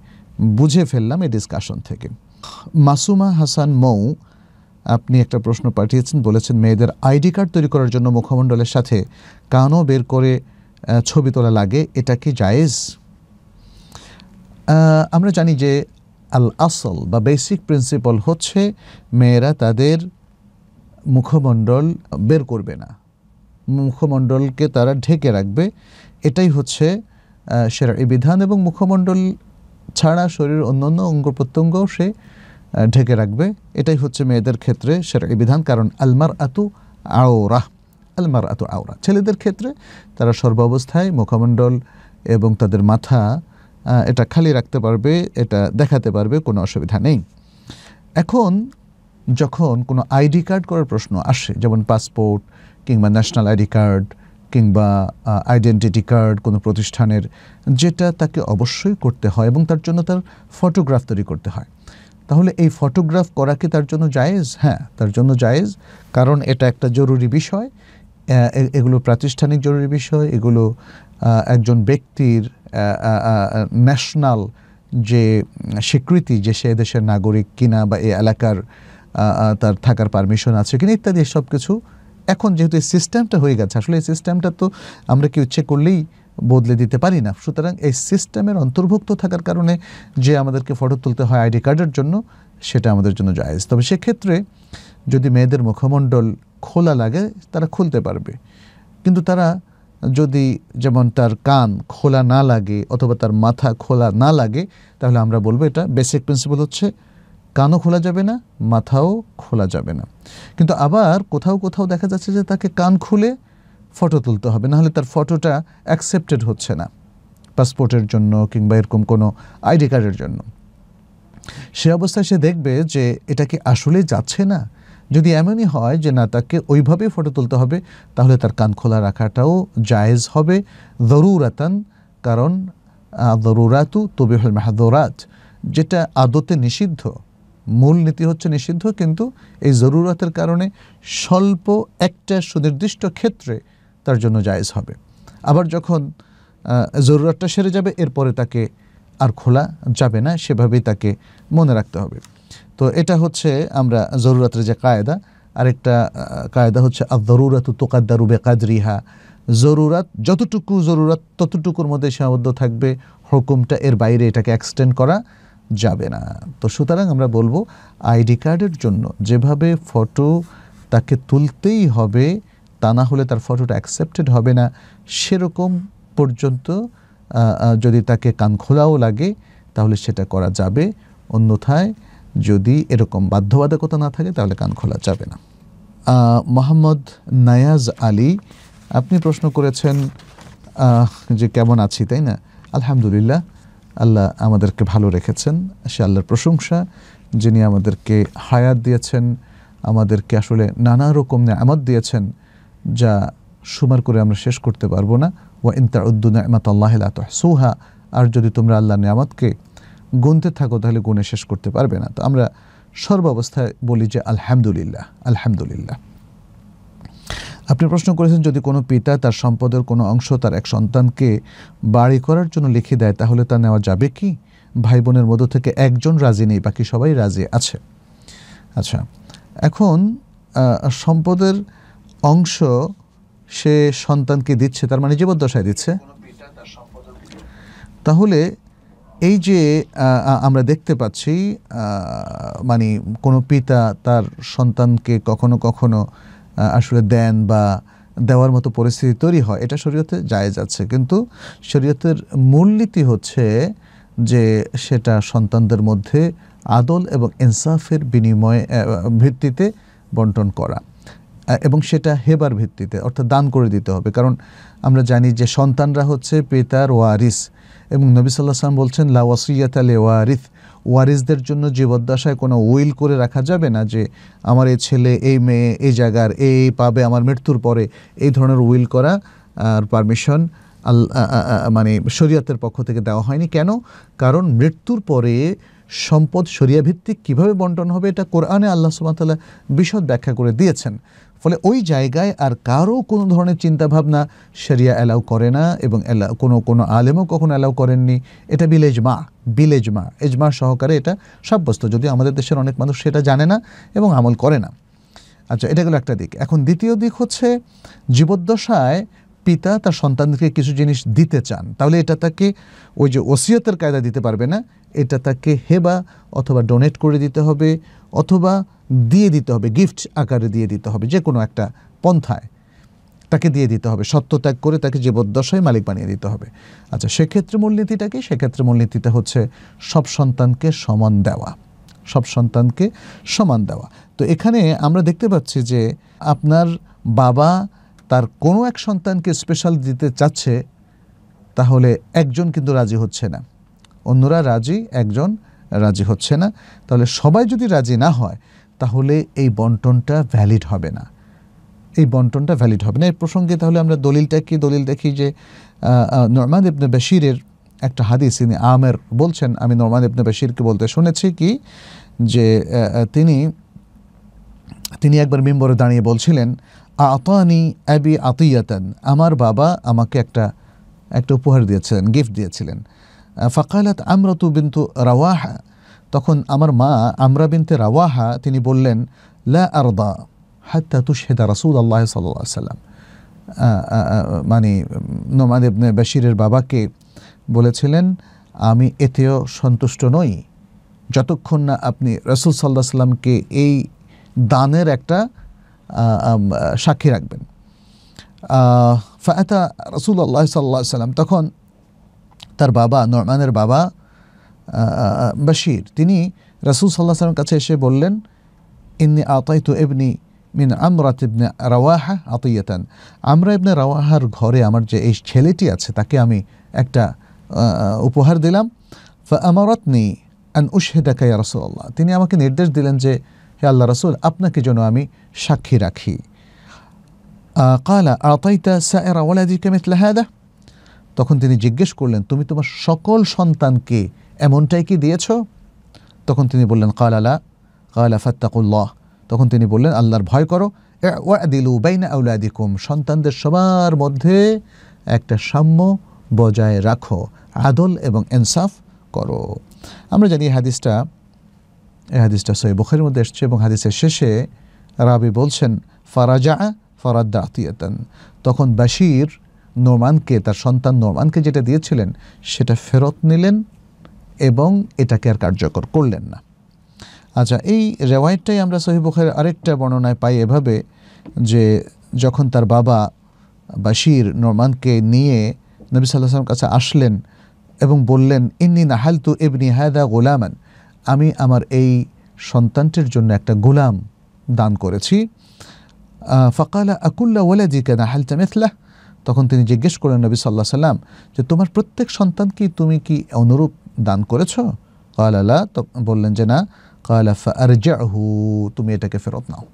বুঝে ফেললাম এই ডিসকাশন থেকে মাসুমা হাসান মৌ আপনি একটা প্রশ্ন পাঠিয়েছেন বলেছেন মেয়েদের আইডি কার্ড তৈরি করার জন্য মুখমণ্ডলের সাথে কানও বের করে ছবি তোলা লাগে এটা কি জায়েজ আমরা জানি যে আল আসল বা বেসিক প্রিন্সিপাল হচ্ছে মেয়েরা তাদের মুখমণ্ডল বের করবে না মুখমণ্ডলকে তারা ঢেকে রাখবে এটাই হচ্ছে সেরা এই বিধান এবং মুখমণ্ডল ছাড়া শরীর অন্যান্য অঙ্গ প্রত্যঙ্গ সে ঢেকে রাখবে এটাই হচ্ছে মেয়েদের ক্ষেত্রে সেরা এই বিধান কারণ আলমার আতু আওরা আলমার আতু আওরা ছেলেদের ক্ষেত্রে তারা সর্বাবস্থায় মুখমণ্ডল এবং তাদের মাথা এটা খালি রাখতে পারবে এটা দেখাতে পারবে কোনো অসুবিধা নেই এখন যখন কোনো আইডি কার্ড করার প্রশ্ন আসে যেমন পাসপোর্ট কিংবা ন্যাশনাল আইডি কার্ড কিংবা আইডেন্টিটি কার্ড কোনো প্রতিষ্ঠানের যেটা তাকে অবশ্যই করতে হয় এবং তার জন্য তার ফটোগ্রাফ তৈরি করতে হয় তাহলে এই ফটোগ্রাফ করা কি তার জন্য জায়েজ হ্যাঁ তার জন্য জায়েজ কারণ এটা একটা জরুরি বিষয় এগুলো প্রাতিষ্ঠানিক জরুরি বিষয় এগুলো একজন ব্যক্তির ন্যাশনাল যে স্বীকৃতি যে সে দেশের নাগরিক কিনা বা এই এলাকার তার থাকার পারমিশন আছে কিনা ইত্যাদি সব কিছু এখন যেহেতু এই সিস্টেমটা হয়ে গেছে আসলে এই সিস্টেমটা তো আমরা কি ইচ্ছে করলেই বদলে দিতে পারি না সুতরাং এই সিস্টেমের অন্তর্ভুক্ত থাকার কারণে যে আমাদেরকে ফটো তুলতে হয় আইডি কার্ডের জন্য সেটা আমাদের জন্য জায়জ তবে সেক্ষেত্রে যদি মেয়েদের মুখমণ্ডল খোলা লাগে তারা খুলতে পারবে কিন্তু তারা যদি যেমন তার কান খোলা না লাগে অথবা তার মাথা খোলা না লাগে তাহলে আমরা বলবো এটা বেসিক প্রিন্সিপাল হচ্ছে কানও খোলা যাবে না মাথাও খোলা যাবে না কিন্তু আবার কোথাও কোথাও দেখা যাচ্ছে যে তাকে কান খুলে ফটো তুলতে হবে নাহলে তার ফটোটা অ্যাকসেপ্টেড হচ্ছে না পাসপোর্টের জন্য কিংবা এরকম কোনো আইডি কার্ডের জন্য সে অবস্থায় সে দেখবে যে এটা কি আসলে যাচ্ছে না যদি এমনই হয় যে না তাকে ওইভাবেই ফটো তুলতে হবে তাহলে তার কান খোলা রাখাটাও জায়েজ হবে জরুরাতান কারণ দরুরাতু হল মাহাদরাত যেটা আদতে নিষিদ্ধ মূল নীতি হচ্ছে নিষিদ্ধ কিন্তু এই জরুরতের কারণে স্বল্প একটা সুনির্দিষ্ট ক্ষেত্রে তার জন্য জায়েজ হবে আবার যখন জরুরতটা সেরে যাবে এরপরে তাকে আর খোলা যাবে না সেভাবেই তাকে মনে রাখতে হবে তো এটা হচ্ছে আমরা জরুরাতের যে কায়দা আরেকটা কায়দা হচ্ছে জরুরত তোকাদ্দারু রিহা জরুরাত যতটুকু জরুরাত ততটুকুর মধ্যে সীমাবদ্ধ থাকবে হুকুমটা এর বাইরে এটাকে এক্সটেন্ড করা যাবে না তো সুতরাং আমরা বলবো আইডি কার্ডের জন্য যেভাবে ফটো তাকে তুলতেই হবে তা না হলে তার ফটোটা অ্যাকসেপ্টেড হবে না সেরকম পর্যন্ত যদি তাকে কান খোলাও লাগে তাহলে সেটা করা যাবে অন্যথায় যদি এরকম বাধ্যবাধকতা না থাকে তাহলে কান খোলা যাবে না মোহাম্মদ নায়াজ আলী আপনি প্রশ্ন করেছেন যে কেমন আছি তাই না আলহামদুলিল্লাহ আল্লাহ আমাদেরকে ভালো রেখেছেন সে আল্লাহর প্রশংসা যিনি আমাদেরকে হায়াত দিয়েছেন আমাদেরকে আসলে নানা রকম নেয়ামত দিয়েছেন যা সুমার করে আমরা শেষ করতে পারবো না ওয়া ইন্তা উদ্দুন নেমাত আল্লাহ সুহা আর যদি তোমরা আল্লাহ নেয়ামতকে গুনতে থাকো তাহলে গুনে শেষ করতে পারবে না তো আমরা সর্বাবস্থায় বলি যে আলহামদুলিল্লাহ আলহামদুলিল্লাহ আপনি প্রশ্ন করেছেন যদি কোনো পিতা তার সম্পদের কোনো অংশ তার এক সন্তানকে বাড়ি করার জন্য লিখে দেয় তাহলে তা নেওয়া যাবে কি ভাই বোনের মধ্য থেকে একজন রাজি নেই বাকি সবাই রাজি আছে আচ্ছা এখন সম্পদের অংশ সে সন্তানকে দিচ্ছে তার মানে জীবদ্দশায় দিচ্ছে তাহলে এই যে আমরা দেখতে পাচ্ছি মানে কোনো পিতা তার সন্তানকে কখনো কখনো আসলে দেন বা দেওয়ার মতো পরিস্থিতি তৈরি হয় এটা শরীয়তে যায় আছে কিন্তু শরীয়তের মূলনীতি হচ্ছে যে সেটা সন্তানদের মধ্যে আদল এবং ইনসাফের বিনিময় ভিত্তিতে বন্টন করা এবং সেটা হেবার ভিত্তিতে অর্থাৎ দান করে দিতে হবে কারণ আমরা জানি যে সন্তানরা হচ্ছে পিতার ওয়ারিস এবং নবী সাল্লাহ সাল্লাম বলছেন লাওয়াসিয়াত আলে ওয়ারিস ওয়ারিসদের জন্য জীবদ্দশায় কোনো উইল করে রাখা যাবে না যে আমার এই ছেলে এই মেয়ে এই জায়গার এই পাবে আমার মৃত্যুর পরে এই ধরনের উইল করা আর পারমিশন মানে শরিয়াতের পক্ষ থেকে দেওয়া হয়নি কেন কারণ মৃত্যুর পরে সম্পদ শরিয়াভিত্তিক কিভাবে বন্টন হবে এটা কোরআনে আল্লাহ সুমাতাল্লাহ বিশদ ব্যাখ্যা করে দিয়েছেন ফলে ওই জায়গায় আর কারও কোনো ধরনের চিন্তাভাবনা সেরিয়া অ্যালাউ করে না এবং অ্যালাউ কোনো কোনো আলেমও কখনো অ্যালাউ করেননি এটা বিলেজ মা বিলেজ মা এজমা সহকারে এটা সাব্যস্ত যদিও আমাদের দেশের অনেক মানুষ সেটা জানে না এবং আমল করে না আচ্ছা এটা গেলো একটা দিক এখন দ্বিতীয় দিক হচ্ছে জীবদ্দশায় পিতা তার সন্তানদেরকে কিছু জিনিস দিতে চান তাহলে এটা তাকে ওই যে ওসিয়তের কায়দা দিতে পারবে না এটা তাকে হেবা অথবা ডোনেট করে দিতে হবে অথবা দিয়ে দিতে হবে গিফট আকারে দিয়ে দিতে হবে যে কোনো একটা পন্থায় তাকে দিয়ে দিতে হবে সত্য ত্যাগ করে তাকে জীবদ্দশায় মালিক বানিয়ে দিতে হবে আচ্ছা সেক্ষেত্রে মূলনীতিটা কি সেক্ষেত্রে মূলনীতিটা হচ্ছে সব সন্তানকে সমান দেওয়া সব সন্তানকে সমান দেওয়া তো এখানে আমরা দেখতে পাচ্ছি যে আপনার বাবা তার কোনো এক সন্তানকে স্পেশাল দিতে চাচ্ছে তাহলে একজন কিন্তু রাজি হচ্ছে না অন্যরা রাজি একজন রাজি হচ্ছে না তাহলে সবাই যদি রাজি না হয় তাহলে এই বন্টনটা ভ্যালিড হবে না এই বন্টনটা ভ্যালিড হবে না এই প্রসঙ্গে তাহলে আমরা দলিলটা কি দলিল দেখি যে নরমান ইবনে বেশিরের একটা হাদিস তিনি আমের বলছেন আমি নরমান ইবনে বেশিরকে বলতে শুনেছি কি যে তিনি তিনি একবার মেম্বরে দাঁড়িয়ে বলছিলেন আতানি অ্যাবি আতিয়াতান আমার বাবা আমাকে একটা একটা উপহার দিয়েছিলেন গিফট দিয়েছিলেন ফাকালাত আমরাতু বিন্তু রাওয়াহা তখন আমার মা আমরা বিনতে রাওয়াহা তিনি বললেন লা আরদা হাত্তা সেদা রাসুদ আল্লাহ সাল্লাম মানে নোমাদ ইবনে বাশিরের বাবাকে বলেছিলেন আমি এতেও সন্তুষ্ট নই যতক্ষণ না আপনি রসুল সাল্লাহ সাল্লামকে এই দানের একটা সাক্ষী রাখবেন ফায়তা রসুল আল্লাহ সাল্লাহ সাল্লাম তখন তার বাবা নরমানের বাবা বাশির তিনি রাসুল সাল্লাহ সালের কাছে এসে বললেন ইন্নি আতাই তো এবনি মিন আমরাত ইবনে রাওয়াহা আতিয়াতান আমরা ইবনে রাওয়াহার ঘরে আমার যে এই ছেলেটি আছে তাকে আমি একটা উপহার দিলাম ফা আমারতনি আন উশহেদাকা ইয়া রসুল্লাহ তিনি আমাকে নির্দেশ দিলেন যে হে আল্লাহ রসুল আপনাকে যেন আমি সাক্ষী রাখি কালা আতাইতা সায়রা ওয়ালাদিকা মিথলা দা তখন তিনি জিজ্ঞেস করলেন তুমি তোমার সকল সন্তানকে এমনটাই কি দিয়েছ তখন তিনি বললেন কাল আলা কাল ফাত্তাকুল্লাহ তখন তিনি বললেন আল্লাহর ভয় করো ওয়াদিলু বাইনা আউলাদিকুম সন্তানদের সবার মধ্যে একটা সাম্য বজায় রাখো আদল এবং ইনসাফ করো আমরা জানি হাদিসটা এই হাদিসটা সই বুখারির মধ্যে এসছে এবং হাদিসের শেষে রাবি বলছেন ফারাজা ফারাদ্দা আতিয়াতান তখন বাশির নোরমানকে তার সন্তান নোরমানকে যেটা দিয়েছিলেন সেটা ফেরত নিলেন এবং এটাকে আর কার্যকর করলেন না আচ্ছা এই রেওয়ায়তটাই আমরা সহিবুখের আরেকটা বর্ণনায় পাই এভাবে যে যখন তার বাবা বাশির নোরমানকে নিয়ে নবী সাল্লাহাম কাছে আসলেন এবং বললেন ইন্নি নাহালতু ইবনি হায়দা গোলামান আমি আমার এই সন্তানটির জন্য একটা গোলাম দান করেছি ফকালা আকুল্লা ওয়ালাদিকা নাহালতা মেথলা তখন তিনি জিজ্ঞেস করলেন নবী সাল্লাহ সাল্লাম যে তোমার প্রত্যেক সন্তান কি তুমি কি অনুরূপ দান করেছ কয়ালালা বললেন যে না কয়ালা ফারজাহু তুমি এটাকে ফেরত নাও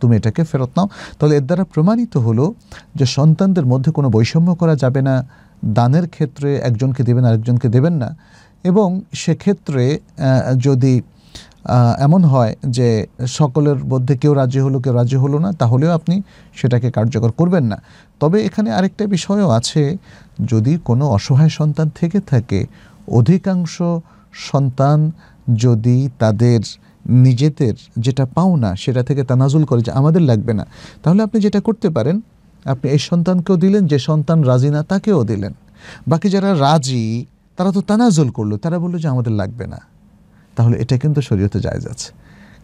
তুমি এটাকে ফেরত নাও তাহলে এর দ্বারা প্রমাণিত হলো যে সন্তানদের মধ্যে কোনো বৈষম্য করা যাবে না দানের ক্ষেত্রে একজনকে দেবেন আরেকজনকে দেবেন না এবং সেক্ষেত্রে যদি এমন হয় যে সকলের মধ্যে কেউ রাজি হলো কেউ রাজি হলো না তাহলেও আপনি সেটাকে কার্যকর করবেন না তবে এখানে আরেকটা বিষয়ও আছে যদি কোনো অসহায় সন্তান থেকে থাকে অধিকাংশ সন্তান যদি তাদের নিজেদের যেটা পাও না সেটা থেকে তানাজুল করে যে আমাদের লাগবে না তাহলে আপনি যেটা করতে পারেন আপনি এই সন্তানকেও দিলেন যে সন্তান রাজি না তাকেও দিলেন বাকি যারা রাজি তারা তো তানাজুল করলো তারা বললো যে আমাদের লাগবে না তাহলে এটা কিন্তু শরীয়তে জায়জ আছে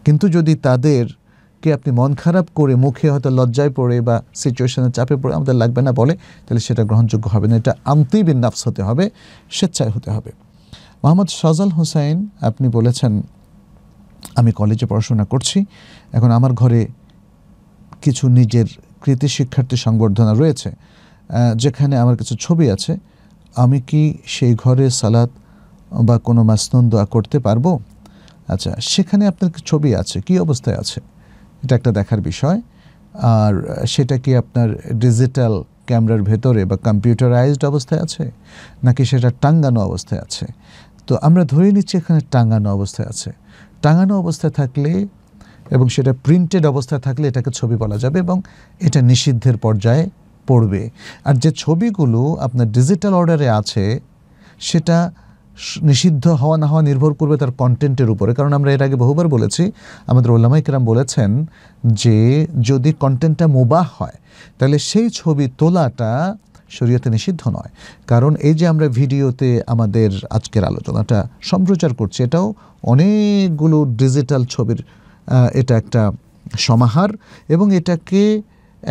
কিন্তু যদি তাদেরকে আপনি মন খারাপ করে মুখে হয়তো লজ্জায় পড়ে বা সিচুয়েশনের চাপে পড়ে আমাদের লাগবে না বলে তাহলে সেটা গ্রহণযোগ্য হবে না এটা আন্তি বিন্যাফস হতে হবে স্বেচ্ছায় হতে হবে মোহাম্মদ সজাল হুসাইন আপনি বলেছেন আমি কলেজে পড়াশোনা করছি এখন আমার ঘরে কিছু নিজের কৃতি শিক্ষার্থী সংবর্ধনা রয়েছে যেখানে আমার কিছু ছবি আছে আমি কি সেই ঘরে সালাত বা কোনো মাসনুন দোয়া করতে পারবো আচ্ছা সেখানে আপনার ছবি আছে কি অবস্থায় আছে এটা একটা দেখার বিষয় আর সেটা কি আপনার ডিজিটাল ক্যামেরার ভেতরে বা কম্পিউটারাইজড অবস্থায় আছে নাকি সেটা টাঙ্গানো অবস্থায় আছে তো আমরা ধরে নিচ্ছি এখানে টাঙ্গানো অবস্থায় আছে টাঙানো অবস্থায় থাকলে এবং সেটা প্রিন্টেড অবস্থায় থাকলে এটাকে ছবি বলা যাবে এবং এটা নিষিদ্ধের পর্যায়ে পড়বে আর যে ছবিগুলো আপনার ডিজিটাল অর্ডারে আছে সেটা নিষিদ্ধ হওয়া না হওয়া নির্ভর করবে তার কন্টেন্টের উপরে কারণ আমরা এর আগে বহুবার বলেছি আমাদের ওলামাইকরাম বলেছেন যে যদি কন্টেন্টটা মোবাহ হয় তাহলে সেই ছবি তোলাটা শরীয়তে নিষিদ্ধ নয় কারণ এই যে আমরা ভিডিওতে আমাদের আজকের আলোচনাটা সম্প্রচার করছি এটাও অনেকগুলো ডিজিটাল ছবির এটা একটা সমাহার এবং এটাকে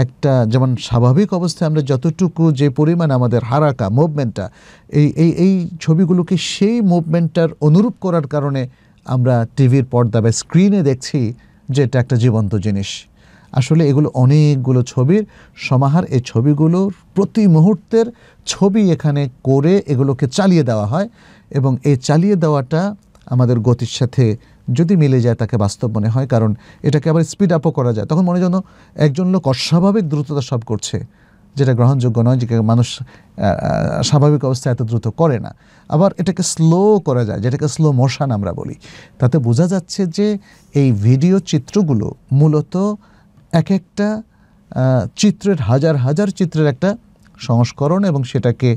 একটা যেমন স্বাভাবিক অবস্থায় আমরা যতটুকু যে পরিমাণ আমাদের হারাকা মুভমেন্টটা এই এই এই ছবিগুলোকে সেই মুভমেন্টটার অনুরূপ করার কারণে আমরা টিভির পর্দা বা স্ক্রিনে দেখছি যে এটা একটা জীবন্ত জিনিস আসলে এগুলো অনেকগুলো ছবির সমাহার এই ছবিগুলোর প্রতি মুহূর্তের ছবি এখানে করে এগুলোকে চালিয়ে দেওয়া হয় এবং এই চালিয়ে দেওয়াটা আমাদের গতির সাথে যদি মিলে যায় তাকে বাস্তব মনে হয় কারণ এটাকে আবার স্পিড আপও করা যায় তখন মনে যেন একজন লোক অস্বাভাবিক দ্রুততা সব করছে যেটা গ্রহণযোগ্য নয় যে মানুষ স্বাভাবিক অবস্থায় এত দ্রুত করে না আবার এটাকে স্লো করা যায় যেটাকে স্লো মোশন আমরা বলি তাতে বোঝা যাচ্ছে যে এই ভিডিও চিত্রগুলো মূলত এক একটা চিত্রের হাজার হাজার চিত্রের একটা সংস্করণ এবং সেটাকে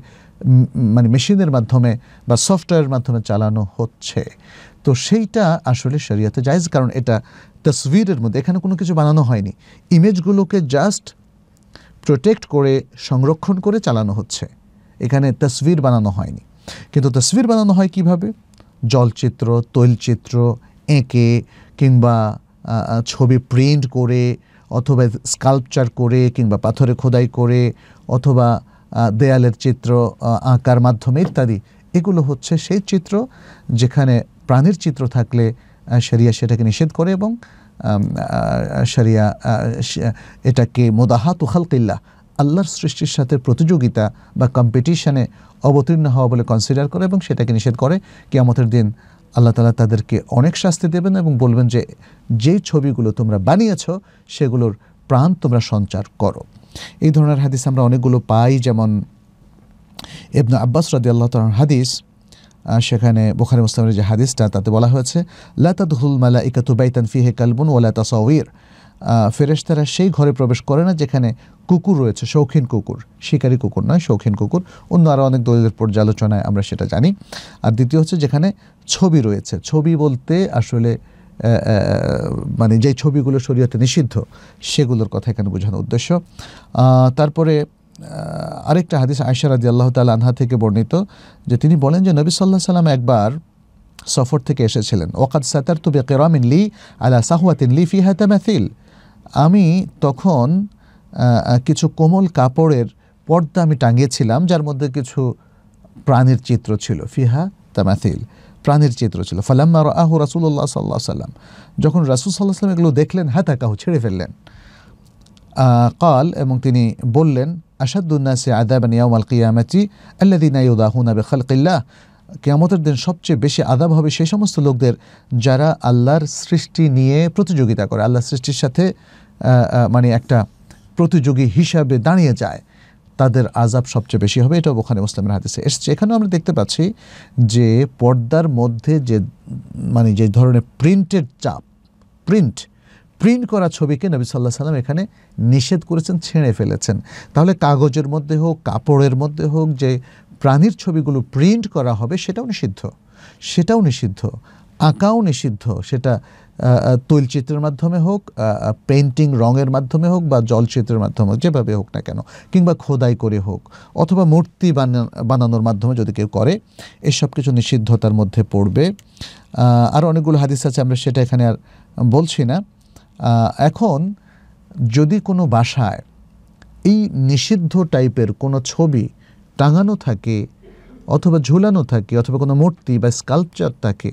মানে মেশিনের মাধ্যমে বা সফটওয়্যারের মাধ্যমে চালানো হচ্ছে তো সেইটা আসলে শরিয়াতে জায়জ কারণ এটা তসবিরের মধ্যে এখানে কোনো কিছু বানানো হয়নি ইমেজগুলোকে জাস্ট প্রোটেক্ট করে সংরক্ষণ করে চালানো হচ্ছে এখানে তসবির বানানো হয়নি কিন্তু তসবির বানানো হয় কিভাবে জলচিত্র তৈলচিত্র এঁকে কিংবা ছবি প্রিন্ট করে অথবা স্কাল্পচার করে কিংবা পাথরে খোদাই করে অথবা দেয়ালের চিত্র আঁকার মাধ্যমে ইত্যাদি এগুলো হচ্ছে সেই চিত্র যেখানে প্রাণের চিত্র থাকলে শরিয়া সেটাকে নিষেধ করে এবং শরিয়া এটাকে মোদাহাতু হালকিল্লা আল্লাহর সৃষ্টির সাথে প্রতিযোগিতা বা কম্পিটিশনে অবতীর্ণ হওয়া বলে কনসিডার করে এবং সেটাকে নিষেধ করে কেয়ামতের দিন আল্লাহ তালা তাদেরকে অনেক শাস্তি দেবেন এবং বলবেন যে যে ছবিগুলো তোমরা বানিয়েছ সেগুলোর প্রাণ তোমরা সঞ্চার করো এই ধরনের হাদিস আমরা অনেকগুলো পাই যেমন ইবনু আব্বাস রাজি আল্লাহ হাদিস সেখানে বোখারি মুসলামের যে হাদিসটা তাতে বলা হয়েছে দুল মালা বাইতান ফিহে কালবুন ওলা তাসাউর ফেরেশতারা সেই ঘরে প্রবেশ করে না যেখানে কুকুর রয়েছে শৌখিন কুকুর শিকারী কুকুর নয় শৌখিন কুকুর অন্য আরও অনেক দলিলের পর্যালোচনায় আমরা সেটা জানি আর দ্বিতীয় হচ্ছে যেখানে ছবি রয়েছে ছবি বলতে আসলে মানে যে ছবিগুলো শরীয়তে নিষিদ্ধ সেগুলোর কথা এখানে বোঝানোর উদ্দেশ্য তারপরে আরেকটা হাদিস আয়সা রাজি আল্লাহ তাল আনহা থেকে বর্ণিত যে তিনি বলেন যে নবী সাল্লাহ সাল্লাম একবার সফর থেকে এসেছিলেন ওকাদ সাতার তুবে কেরামিন লি আলা সাহুয়াতিন লি ফি হাতামাথিল আমি তখন কিছু কোমল কাপড়ের পর্দা আমি টাঙিয়েছিলাম যার মধ্যে কিছু প্রাণীর চিত্র ছিল ফিহা তামাথিল প্রাণীর চিত্র ছিল ফালাম্মা আহু রাসুল্লাহ সাল্লাহ সাল্লাম যখন রাসুল সাল্লাহ সাল্লাম এগুলো দেখলেন হ্যাঁ তাকাহু ছেড়ে ফেললেন কাল এবং তিনি বললেন আসাদ্দ উন্নাসে আদাবান ইয়ামাল কিয়ামাতি আল্লাদিনা ইউদাহুনা বেখালকিল্লাহ কেয়ামতের দিন সবচেয়ে বেশি আদাব হবে সেই সমস্ত লোকদের যারা আল্লাহর সৃষ্টি নিয়ে প্রতিযোগিতা করে আল্লাহ সৃষ্টির সাথে মানে একটা প্রতিযোগী হিসাবে দাঁড়িয়ে যায় তাদের আজাব সবচেয়ে বেশি হবে এটাও ওখানে মুসলিমের হাদিসে এসছে এখানেও আমরা দেখতে পাচ্ছি যে পর্দার মধ্যে যে মানে যে ধরনের প্রিন্টের চাপ প্রিন্ট প্রিন্ট করা ছবিকে নবী সাল্লাহ সাল্লাম এখানে নিষেধ করেছেন ছেড়ে ফেলেছেন তাহলে কাগজের মধ্যে হোক কাপড়ের মধ্যে হোক যে প্রাণীর ছবিগুলো প্রিন্ট করা হবে সেটাও নিষিদ্ধ সেটাও নিষিদ্ধ আঁকাও নিষিদ্ধ সেটা তৈলচিত্রের মাধ্যমে হোক পেন্টিং রঙের মাধ্যমে হোক বা জলচিত্রের মাধ্যমে হোক যেভাবে হোক না কেন কিংবা খোদাই করে হোক অথবা মূর্তি বানানোর মাধ্যমে যদি কেউ করে এসব কিছু নিষিদ্ধতার মধ্যে পড়বে আর অনেকগুলো হাদিস আছে আমরা সেটা এখানে আর বলছি না এখন যদি কোনো বাসায় এই নিষিদ্ধ টাইপের কোনো ছবি টাঙানো থাকে অথবা ঝুলানো থাকে অথবা কোনো মূর্তি বা স্কাল্পচার থাকে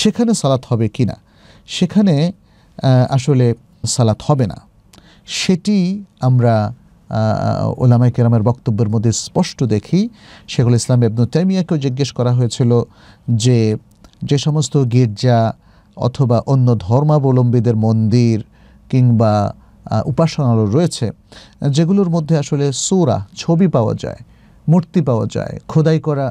সেখানে সালাত হবে কি না সেখানে আসলে সালাত হবে না সেটি আমরা ওলামাই কেরামের বক্তব্যের মধ্যে স্পষ্ট দেখি সেগুলো ইসলাম ইবনু তাইমিয়াকেও জিজ্ঞেস করা হয়েছিল যে যে সমস্ত গির্জা অথবা অন্য ধর্মাবলম্বীদের মন্দির কিংবা উপাসনালয় রয়েছে যেগুলোর মধ্যে আসলে সুরা ছবি পাওয়া যায় মূর্তি পাওয়া যায় খোদাই করা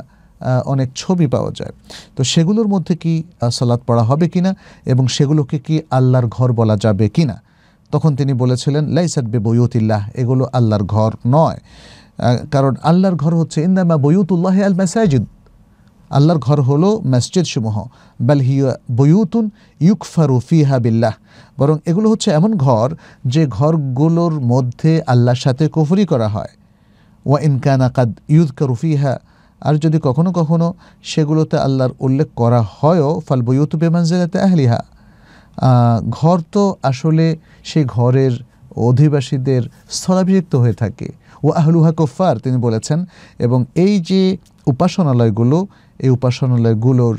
অনেক ছবি পাওয়া যায় তো সেগুলোর মধ্যে কি সালাদ পড়া হবে কিনা এবং সেগুলোকে কি আল্লাহর ঘর বলা যাবে কি না তখন তিনি বলেছিলেন লাইসাদ বে বইয়তিল্লাহ এগুলো আল্লাহর ঘর নয় কারণ আল্লাহর ঘর হচ্ছে ইন্দামা বইয়তুল্লাহ আল মেসাজিদ আল্লাহর ঘর হলো মসজিদ সমূহ বাল হিয়া বয়ুতুন ইউকফারু ফিহা বিল্লাহ বরং এগুলো হচ্ছে এমন ঘর যে ঘরগুলোর মধ্যে আল্লাহর সাথে কফরি করা হয় ওয়া ইনকানা কাদ ইউদকারু ফিহা আর যদি কখনো কখনো সেগুলোতে আল্লাহর উল্লেখ করা হয়ও ফাল বয়ুতু বেমানজিলাতে আহলিহা ঘর তো আসলে সেই ঘরের অধিবাসীদের স্থলাভিযুক্ত হয়ে থাকে ও আহলুহা কফার তিনি বলেছেন এবং এই যে উপাসনালয়গুলো এই উপাসনালয়গুলোর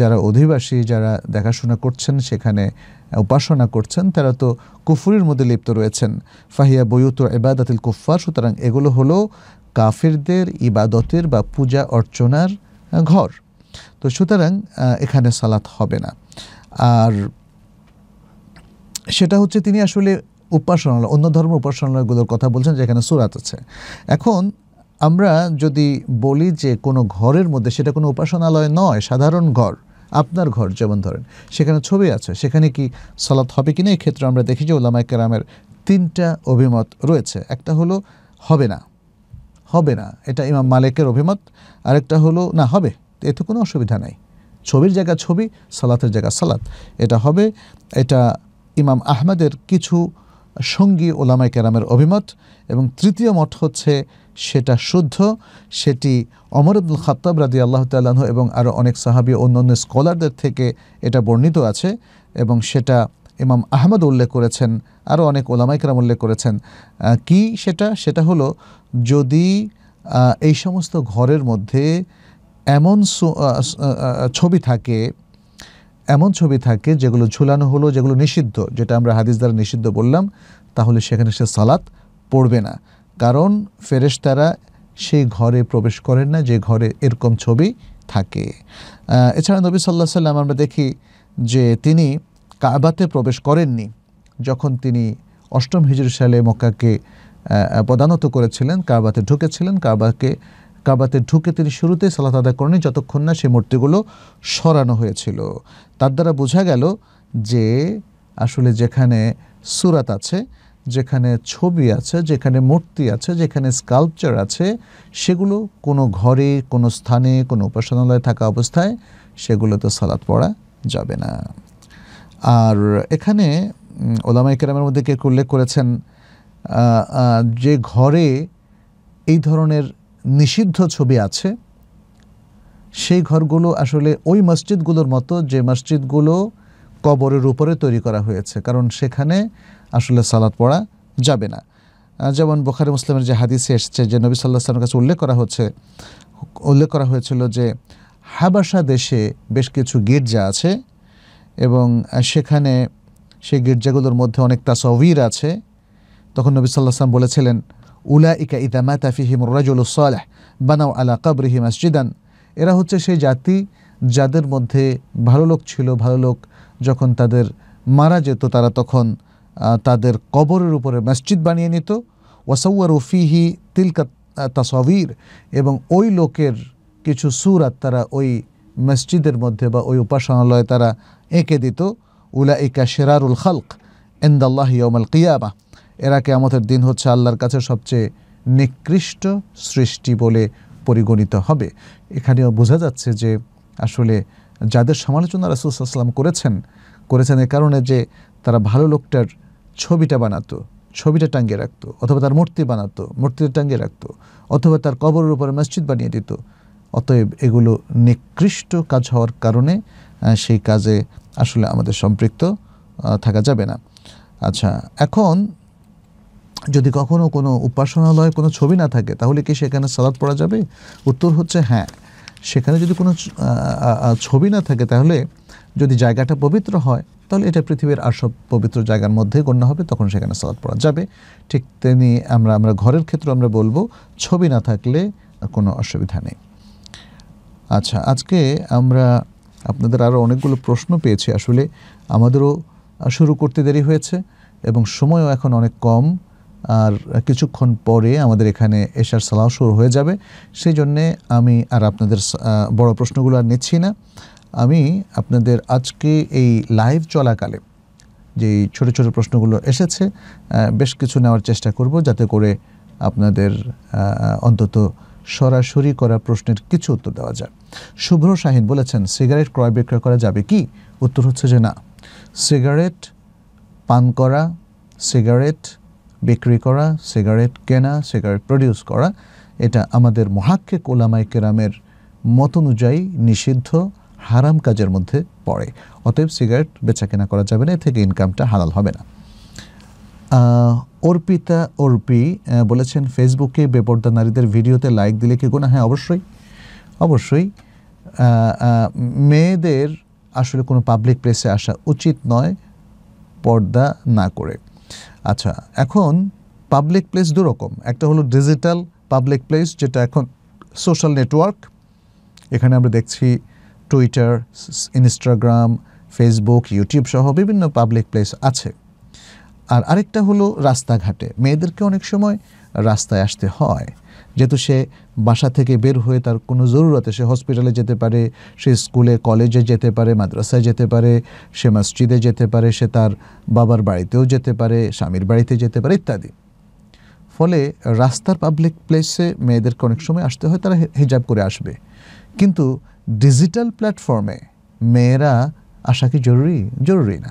যারা অধিবাসী যারা দেখাশোনা করছেন সেখানে উপাসনা করছেন তারা তো কুফুরির মধ্যে লিপ্ত রয়েছেন ফাহিয়া বয়ুত এবাদাতিল কুফ্ফার সুতরাং এগুলো হলো কাফিরদের ইবাদতের বা পূজা অর্চনার ঘর তো সুতরাং এখানে সালাত হবে না আর সেটা হচ্ছে তিনি আসলে উপাসনালয় অন্য ধর্ম উপাসনালয়গুলোর কথা বলছেন যেখানে সুরাত আছে এখন আমরা যদি বলি যে কোনো ঘরের মধ্যে সেটা কোনো উপাসনালয় নয় সাধারণ ঘর আপনার ঘর যেমন ধরেন সেখানে ছবি আছে সেখানে কি সলাৎ হবে কি না এক্ষেত্রে আমরা দেখি যে ওলামায় কেরামের তিনটা অভিমত রয়েছে একটা হলো হবে না হবে না এটা ইমাম মালিকের অভিমত আরেকটা হলো না হবে এতে কোনো অসুবিধা নাই ছবির জায়গা ছবি সালাতের জায়গা সালাত এটা হবে এটা ইমাম আহমেদের কিছু সঙ্গী ওলামাই কেরামের অভিমত এবং তৃতীয় মত হচ্ছে সেটা শুদ্ধ সেটি অমর আব্দুল খাত্তাব রাদি আল্লাহ তাল্লাহ এবং আরও অনেক সাহাবি অন্য স্কলারদের থেকে এটা বর্ণিত আছে এবং সেটা ইমাম আহমদ উল্লেখ করেছেন আরও অনেক ওলামাইকরাম উল্লেখ করেছেন কি সেটা সেটা হলো যদি এই সমস্ত ঘরের মধ্যে এমন ছবি থাকে এমন ছবি থাকে যেগুলো ঝুলানো হলো যেগুলো নিষিদ্ধ যেটা আমরা হাদিস দ্বারা নিষিদ্ধ বললাম তাহলে সেখানে সে সালাত পড়বে না কারণ ফেরেশতারা সেই ঘরে প্রবেশ করেন না যে ঘরে এরকম ছবি থাকে এছাড়া নবী সাল্লা সাল্লাম আমরা দেখি যে তিনি কাবাতে প্রবেশ করেননি যখন তিনি অষ্টম হিজুর সালে মক্কাকে পদানত করেছিলেন কাবাতে ঢুকেছিলেন কাবাকে কাবাতে ঢুকে তিনি শুরুতেই সালাত আদায় করেননি যতক্ষণ না সেই মূর্তিগুলো সরানো হয়েছিল তার দ্বারা বোঝা গেল যে আসলে যেখানে সুরাত আছে যেখানে ছবি আছে যেখানে মূর্তি আছে যেখানে স্কাল্পচার আছে সেগুলো কোনো ঘরে কোনো স্থানে কোনো উপাসনালয়ে থাকা অবস্থায় সেগুলোতে সালাত পড়া যাবে না আর এখানে ওলামা ইকরামের মধ্যে কেউ উল্লেখ করেছেন যে ঘরে এই ধরনের নিষিদ্ধ ছবি আছে সেই ঘরগুলো আসলে ওই মসজিদগুলোর মতো যে মসজিদগুলো কবরের উপরে তৈরি করা হয়েছে কারণ সেখানে আসলে সালাদ পড়া যাবে না যেমন বোখারি মুসলিমের যে হাদিসে এসেছে যে নবী সাল্লাহ আসলামের কাছে উল্লেখ করা হচ্ছে উল্লেখ করা হয়েছিল যে হাবাসা দেশে বেশ কিছু গির্জা আছে এবং সেখানে সেই গির্জাগুলোর মধ্যে অনেক তাসবির আছে তখন নবী সাল্লাহ আসলাম বলেছিলেন উলা ইকা ইদামা তাফিহিম রাজুলসালাহ বানাও আলা কাবরিহি মসজিদান এরা হচ্ছে সেই জাতি যাদের মধ্যে ভালো লোক ছিল ভালো লোক যখন তাদের মারা যেত তারা তখন তাদের কবরের উপরে মসজিদ বানিয়ে নিত ওয়াসাউয়ার ওফিহি তিলকা তাসবির এবং ওই লোকের কিছু সুরাত তারা ওই মসজিদের মধ্যে বা ওই উপাসনালয়ে তারা এঁকে দিত উলা ইকা শেরারুল খালক এন্দাল্লাহ ইয়মাল কিয়ামা এরা আমাদের দিন হচ্ছে আল্লাহর কাছে সবচেয়ে নিকৃষ্ট সৃষ্টি বলে পরিগণিত হবে এখানেও বোঝা যাচ্ছে যে আসলে যাদের সমালোচনা রাসুলসাল্লাম করেছেন করেছেন এ কারণে যে তারা ভালো লোকটার ছবিটা বানাতো ছবিটা টাঙ্গে রাখতো অথবা তার মূর্তি বানাতো মূর্তিটা টাঙ্গে রাখতো অথবা তার কবরের উপরে মসজিদ বানিয়ে দিত অতএব এগুলো নিকৃষ্ট কাজ হওয়ার কারণে সেই কাজে আসলে আমাদের সম্পৃক্ত থাকা যাবে না আচ্ছা এখন যদি কখনও কোনো উপাসনালয়ে কোনো ছবি না থাকে তাহলে কি সেখানে সালাদ পড়া যাবে উত্তর হচ্ছে হ্যাঁ সেখানে যদি কোনো ছবি না থাকে তাহলে যদি জায়গাটা পবিত্র হয় তাহলে এটা পৃথিবীর আর সব পবিত্র জায়গার মধ্যে গণ্য হবে তখন সেখানে সালাদ পড়া যাবে ঠিক তেমনি আমরা আমরা ঘরের ক্ষেত্রে আমরা বলবো ছবি না থাকলে কোনো অসুবিধা নেই আচ্ছা আজকে আমরা আপনাদের আরও অনেকগুলো প্রশ্ন পেয়েছি আসলে আমাদেরও শুরু করতে দেরি হয়েছে এবং সময়ও এখন অনেক কম আর কিছুক্ষণ পরে আমাদের এখানে এশার সালাহ শুরু হয়ে যাবে সেই জন্যে আমি আর আপনাদের বড় প্রশ্নগুলো আর নিচ্ছি না আমি আপনাদের আজকে এই লাইভ চলাকালে যে ছোট ছোট প্রশ্নগুলো এসেছে বেশ কিছু নেওয়ার চেষ্টা করব যাতে করে আপনাদের অন্তত সরাসরি করা প্রশ্নের কিছু উত্তর দেওয়া যায় শুভ্র শাহিন বলেছেন সিগারেট ক্রয় বিক্রয় করা যাবে কি উত্তর হচ্ছে যে না সিগারেট পান করা সিগারেট বিক্রি করা সিগারেট কেনা সিগারেট প্রডিউস করা এটা আমাদের মহাক্ষে কোলামাই কেরামের মত অনুযায়ী নিষিদ্ধ হারাম কাজের মধ্যে পড়ে অতএব সিগারেট বেচাকেনা করা যাবে না এ থেকে ইনকামটা হালাল হবে না অর্পিতা অর্পি বলেছেন ফেসবুকে বেপর্দা নারীদের ভিডিওতে লাইক দিলে কি গোনা হ্যাঁ অবশ্যই অবশ্যই মেয়েদের আসলে কোনো পাবলিক প্লেসে আসা উচিত নয় পর্দা না করে আচ্ছা এখন পাবলিক প্লেস দুরকম একটা হলো ডিজিটাল পাবলিক প্লেস যেটা এখন সোশ্যাল নেটওয়ার্ক এখানে আমরা দেখছি টুইটার ইনস্টাগ্রাম ফেসবুক ইউটিউব সহ বিভিন্ন পাবলিক প্লেস আছে আর আরেকটা হলো রাস্তাঘাটে মেয়েদেরকে অনেক সময় রাস্তায় আসতে হয় যেহেতু সে বাসা থেকে বের হয়ে তার কোনো জরুরতে সে হসপিটালে যেতে পারে সে স্কুলে কলেজে যেতে পারে মাদ্রাসায় যেতে পারে সে মসজিদে যেতে পারে সে তার বাবার বাড়িতেও যেতে পারে স্বামীর বাড়িতে যেতে পারে ইত্যাদি ফলে রাস্তার পাবলিক প্লেসে মেয়েদেরকে অনেক সময় আসতে হয় তারা হিজাব করে আসবে কিন্তু ডিজিটাল প্ল্যাটফর্মে মেয়েরা আসা কি জরুরি জরুরি না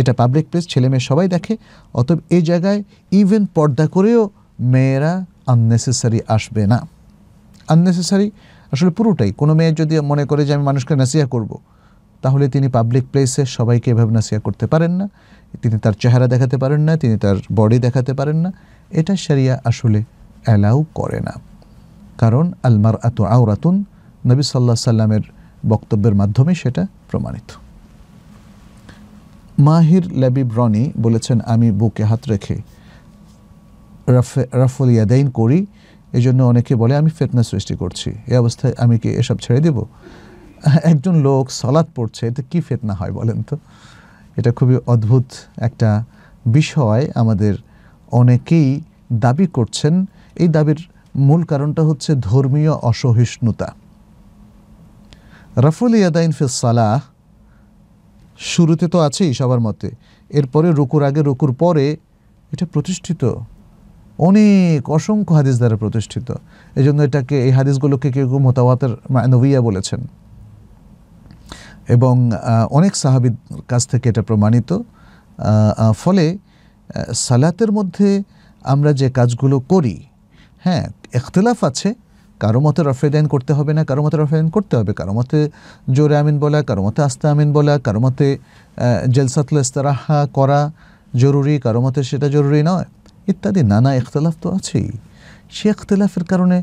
এটা পাবলিক প্লেস ছেলেমেয়ে সবাই দেখে অতএব এই জায়গায় ইভেন পর্দা করেও মেয়েরা আননেসেসারি আসবে না আননেসেসারি আসলে পুরোটাই কোনো মেয়ে যদি মনে করে যে আমি মানুষকে নাসিয়া করব। তাহলে তিনি পাবলিক প্লেসে সবাইকে এভাবে নাসিয়া করতে পারেন না তিনি তার চেহারা দেখাতে পারেন না তিনি তার বডি দেখাতে পারেন না এটা সেরিয়া আসলে অ্যালাউ করে না কারণ আলমার আত আওরাতুন নবী সাল্লাহ সাল্লামের বক্তব্যের মাধ্যমে সেটা প্রমাণিত মাহির ল্যাবি ব্রনি বলেছেন আমি বুকে হাত রেখে রাফে রাফুল ইয়াদাইন করি এই জন্য অনেকে বলে আমি ফেতনা সৃষ্টি করছি এই অবস্থায় আমি কি এসব ছেড়ে দেব একজন লোক সলাদ পড়ছে এতে কি ফেতনা হয় বলেন তো এটা খুবই অদ্ভুত একটা বিষয় আমাদের অনেকেই দাবি করছেন এই দাবির মূল কারণটা হচ্ছে ধর্মীয় অসহিষ্ণুতা রাফুল ইয়াদাইন ফিস সালাহ শুরুতে তো আছেই সবার মতে এরপরে রুকুর আগে রুকুর পরে এটা প্রতিষ্ঠিত অনেক অসংখ্য হাদিস দ্বারা প্রতিষ্ঠিত এই জন্য এটাকে এই হাদিসগুলোকে কেউ কেউ মোতাবাতের মানবিয়া বলেছেন এবং অনেক সাহাবিদ কাছ থেকে এটা প্রমাণিত ফলে সালাতের মধ্যে আমরা যে কাজগুলো করি হ্যাঁ এখতলাফ আছে কারো মতে রফেদাইন করতে হবে না কারো মতে রফেদাইন করতে হবে কারো মতে জোরে আমিন বলা কারো মতে আস্তে আমিন বলা কারো মতে জেলসাতল ইস্তারাহা করা জরুরি কারো মতে সেটা জরুরি নয় ইত্যাদি নানা এখতলাফ তো আছেই সে এখতলাফের কারণে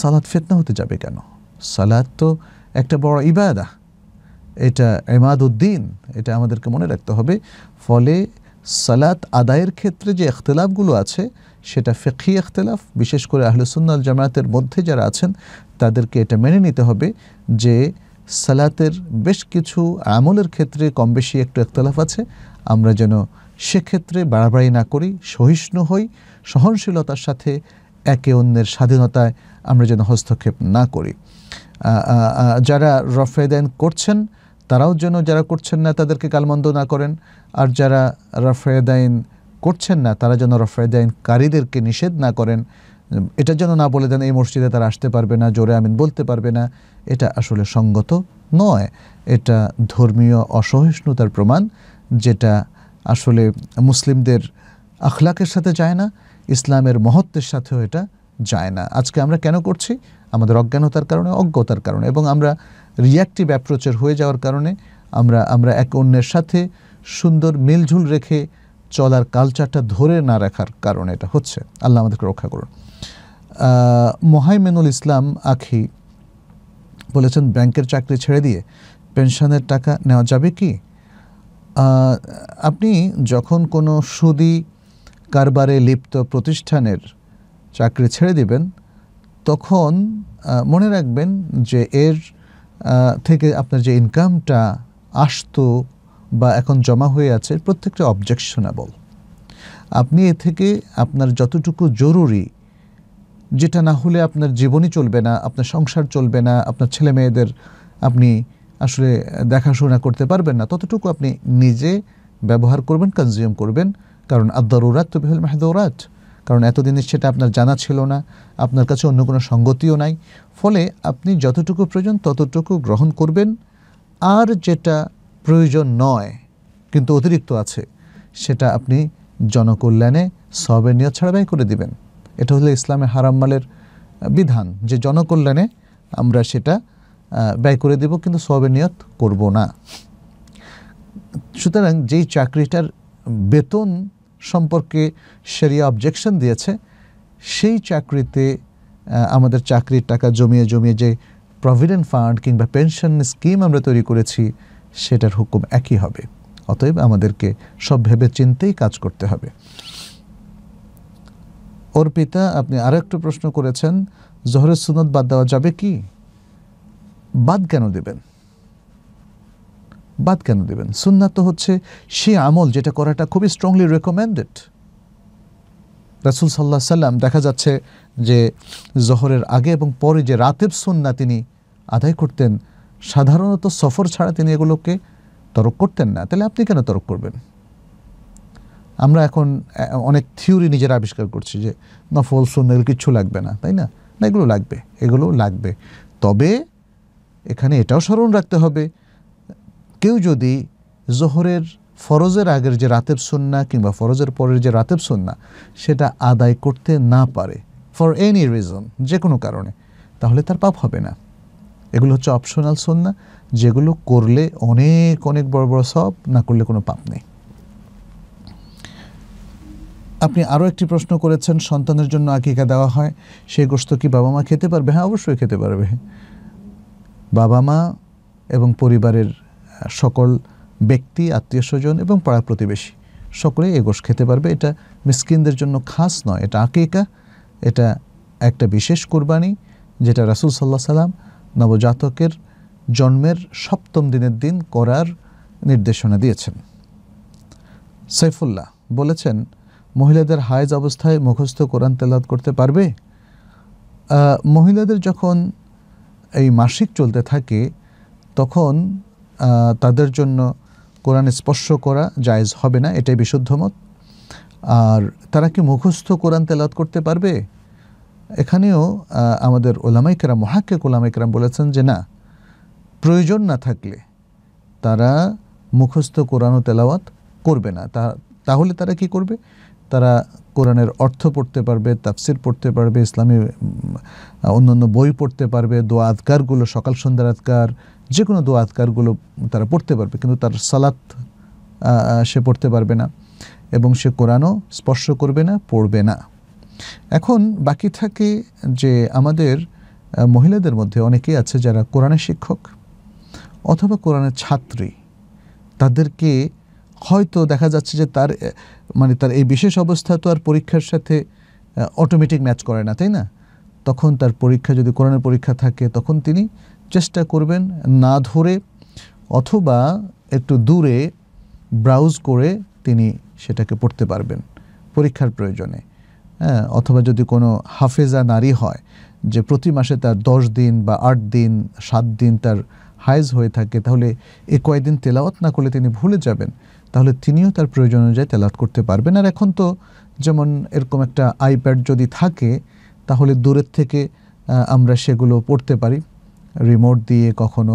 সালাদ ফেতনা হতে যাবে কেন সালাদ তো একটা বড় ইবাদা এটা এমাদ উদ্দিন এটা আমাদেরকে মনে রাখতে হবে ফলে সালাত আদায়ের ক্ষেত্রে যে এখতলাফগুলো আছে সেটা ফেকি ইখতলাফ বিশেষ করে আহলুসুন্নাল জামায়াতের মধ্যে যারা আছেন তাদেরকে এটা মেনে নিতে হবে যে সালাতের বেশ কিছু আমলের ক্ষেত্রে কম বেশি একটু একতলাফ আছে আমরা যেন সেক্ষেত্রে বাড়াবাড়ি না করি সহিষ্ণু হই সহনশীলতার সাথে একে অন্যের স্বাধীনতায় আমরা যেন হস্তক্ষেপ না করি যারা রফেদাইন করছেন তারাও যেন যারা করছেন না তাদেরকে গালমন্দ না করেন আর যারা রফেদাইন করছেন না তারা যেন রফায়দাইনকারীদেরকে নিষেধ না করেন এটা যেন না বলে দেন এই মসজিদে তারা আসতে পারবে না জোরে আমিন বলতে পারবে না এটা আসলে সঙ্গত নয় এটা ধর্মীয় অসহিষ্ণুতার প্রমাণ যেটা আসলে মুসলিমদের আখলাকের সাথে যায় না ইসলামের মহত্বের সাথেও এটা যায় না আজকে আমরা কেন করছি আমাদের অজ্ঞানতার কারণে অজ্ঞতার কারণে এবং আমরা রিয়াক্টিভ অ্যাপ্রোচের হয়ে যাওয়ার কারণে আমরা আমরা এক অন্যের সাথে সুন্দর মিলঝুল রেখে চলার কালচারটা ধরে না রাখার কারণে এটা হচ্ছে আল্লাহ আমাদেরকে রক্ষা করুন মোহাইমেনুল ইসলাম আখি বলেছেন ব্যাংকের চাকরি ছেড়ে দিয়ে পেনশনের টাকা নেওয়া যাবে কি আপনি যখন কোনো সুদি কারবারে লিপ্ত প্রতিষ্ঠানের চাকরি ছেড়ে দিবেন তখন মনে রাখবেন যে এর থেকে আপনার যে ইনকামটা আসতো বা এখন জমা হয়ে আছে প্রত্যেকটা অবজেকশনেবল আপনি এ থেকে আপনার যতটুকু জরুরি যেটা না হলে আপনার জীবনই চলবে না আপনার সংসার চলবে না আপনার ছেলে মেয়েদের আপনি আসলে দেখাশোনা করতে পারবেন না ততটুকু আপনি নিজে ব্যবহার করবেন কনজিউম করবেন কারণ আদ্দারুরাত তো বিহল মাহদৌরাত কারণ এতদিনের সেটা আপনার জানা ছিল না আপনার কাছে অন্য কোনো সঙ্গতিও নাই ফলে আপনি যতটুকু প্রয়োজন ততটুকু গ্রহণ করবেন আর যেটা প্রয়োজন নয় কিন্তু অতিরিক্ত আছে সেটা আপনি জনকল্যাণে সবের নিয়ত ছাড়া ব্যয় করে দিবেন এটা হলো ইসলামে হারাম মালের বিধান যে জনকল্যাণে আমরা সেটা ব্যয় করে দেব কিন্তু সবের নিয়ত করব না সুতরাং যেই চাকরিটার বেতন সম্পর্কে সেরিয়া অবজেকশন দিয়েছে সেই চাকরিতে আমাদের চাকরির টাকা জমিয়ে জমিয়ে যে প্রভিডেন্ট ফান্ড কিংবা পেনশন স্কিম আমরা তৈরি করেছি সেটার হুকুম একই হবে অতএব আমাদেরকে সব ভেবে চিনতেই কাজ করতে হবে অর্পিতা আপনি আরও একটু প্রশ্ন করেছেন জহরের সুনত বাদ দেওয়া যাবে কি বাদ কেন দেবেন বাদ কেন দেবেন সুন্না তো হচ্ছে সে আমল যেটা করাটা খুবই স্ট্রংলি রেকমেন্ডেড রাসুল সাল্লাহ সাল্লাম দেখা যাচ্ছে যে জহরের আগে এবং পরে যে রাতেব সুন্না তিনি আদায় করতেন সাধারণত সফর ছাড়া তিনি এগুলোকে তরক করতেন না তাহলে আপনি কেন তরক করবেন আমরা এখন অনেক থিওরি নিজেরা আবিষ্কার করছি যে নফল সুন্নেল কিচ্ছু লাগবে না তাই না না এগুলো লাগবে এগুলো লাগবে তবে এখানে এটাও স্মরণ রাখতে হবে কেউ যদি জোহরের ফরজের আগের যে রাতের সন্না কিংবা ফরজের পরের যে রাতের সন্না সেটা আদায় করতে না পারে ফর এনি রিজন যে কোনো কারণে তাহলে তার পাপ হবে না এগুলো হচ্ছে অপশনাল সন্না যেগুলো করলে অনেক অনেক বড় বড় সব না করলে কোনো পাপ নেই আপনি আরও একটি প্রশ্ন করেছেন সন্তানের জন্য আকিকা দেওয়া হয় সেই গোস্ত কি বাবা মা খেতে পারবে হ্যাঁ অবশ্যই খেতে পারবে বাবা মা এবং পরিবারের সকল ব্যক্তি আত্মীয় স্বজন এবং পাড়া প্রতিবেশী সকলেই এগোস খেতে পারবে এটা মিসকিনদের জন্য খাস নয় এটা আকিকা এটা একটা বিশেষ কোরবানি যেটা রাসুল সাল্লাহ সাল্লাম নবজাতকের জন্মের সপ্তম দিনের দিন করার নির্দেশনা দিয়েছেন সাইফুল্লাহ বলেছেন মহিলাদের হায়জ অবস্থায় মুখস্থ কোরআন তেলাদ করতে পারবে মহিলাদের যখন এই মাসিক চলতে থাকে তখন তাদের জন্য কোরআন স্পর্শ করা জায়েজ হবে না এটাই বিশুদ্ধ মত আর তারা কি মুখস্থ কোরআন তেলাদ করতে পারবে এখানেও আমাদের ওলামাইকেরাম মহাক্কেক ওলামাইকেরাম বলেছেন যে না প্রয়োজন না থাকলে তারা মুখস্থ কোরআন তেলাওয়াত করবে না তা তাহলে তারা কি করবে তারা কোরআনের অর্থ পড়তে পারবে তাফসির পড়তে পারবে ইসলামী অন্যান্য বই পড়তে পারবে দোয়া আধকারগুলো সকাল সন্ধ্যার আধকার যে কোনো দোয়া আধকারগুলো তারা পড়তে পারবে কিন্তু তার সালাত সে পড়তে পারবে না এবং সে কোরআনও স্পর্শ করবে না পড়বে না এখন বাকি থাকে যে আমাদের মহিলাদের মধ্যে অনেকেই আছে যারা কোরআনের শিক্ষক অথবা কোরআনের ছাত্রী তাদেরকে হয়তো দেখা যাচ্ছে যে তার মানে তার এই বিশেষ অবস্থা তো আর পরীক্ষার সাথে অটোমেটিক ম্যাচ করে না তাই না তখন তার পরীক্ষা যদি কোরআনের পরীক্ষা থাকে তখন তিনি চেষ্টা করবেন না ধরে অথবা একটু দূরে ব্রাউজ করে তিনি সেটাকে পড়তে পারবেন পরীক্ষার প্রয়োজনে হ্যাঁ, অথবা যদি কোনো হাফেজা নারী হয় যে প্রতি মাসে তার দশ দিন বা আট দিন সাত দিন তার হাইজ হয়ে থাকে তাহলে এ কয়দিন তেলাওয়াত না করলে তিনি ভুলে যাবেন তাহলে তিনিও তার প্রয়োজন অনুযায়ী তেলাওয়াত করতে পারবেন আর এখন তো যেমন এরকম একটা আইপ্যাড যদি থাকে তাহলে দূরের থেকে আমরা সেগুলো পড়তে পারি রিমোট দিয়ে কখনো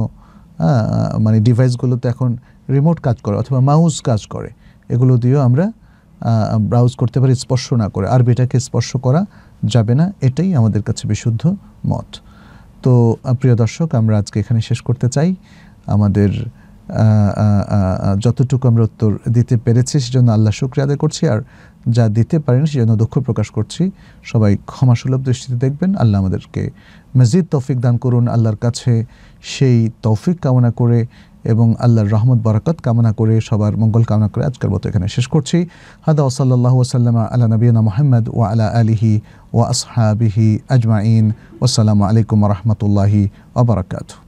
মানে ডিভাইসগুলোতে এখন রিমোট কাজ করে অথবা মাউস কাজ করে এগুলো দিয়েও আমরা ব্রাউজ করতে পারি স্পর্শ না করে আর বেটাকে স্পর্শ করা যাবে না এটাই আমাদের কাছে বিশুদ্ধ মত তো প্রিয় দর্শক আমরা আজকে এখানে শেষ করতে চাই আমাদের যতটুকু আমরা উত্তর দিতে পেরেছি সেজন্য আল্লাহ শুক্রিয়া আদায় করছি আর যা দিতে পারেন সেজন্য দুঃখ প্রকাশ করছি সবাই ক্ষমাসুলভ দৃষ্টিতে দেখবেন আল্লাহ আমাদেরকে মসজিদ তৌফিক দান করুন আল্লাহর কাছে সেই তৌফিক কামনা করে এবং আল্লাহর রহমত বরাকত কামনা করে সবার মঙ্গল কামনা করে আজকের মতো এখানে শেষ করছি হাদা ওসল্লাহ ওসাল্লাম আল্লাহ নবীনা মোহাম্মদ ও আলা আলিহি ও আসহাবিহি আজমাইন ওসালামু আলাইকুম রহমতুল্লাহি ওবরাকাতু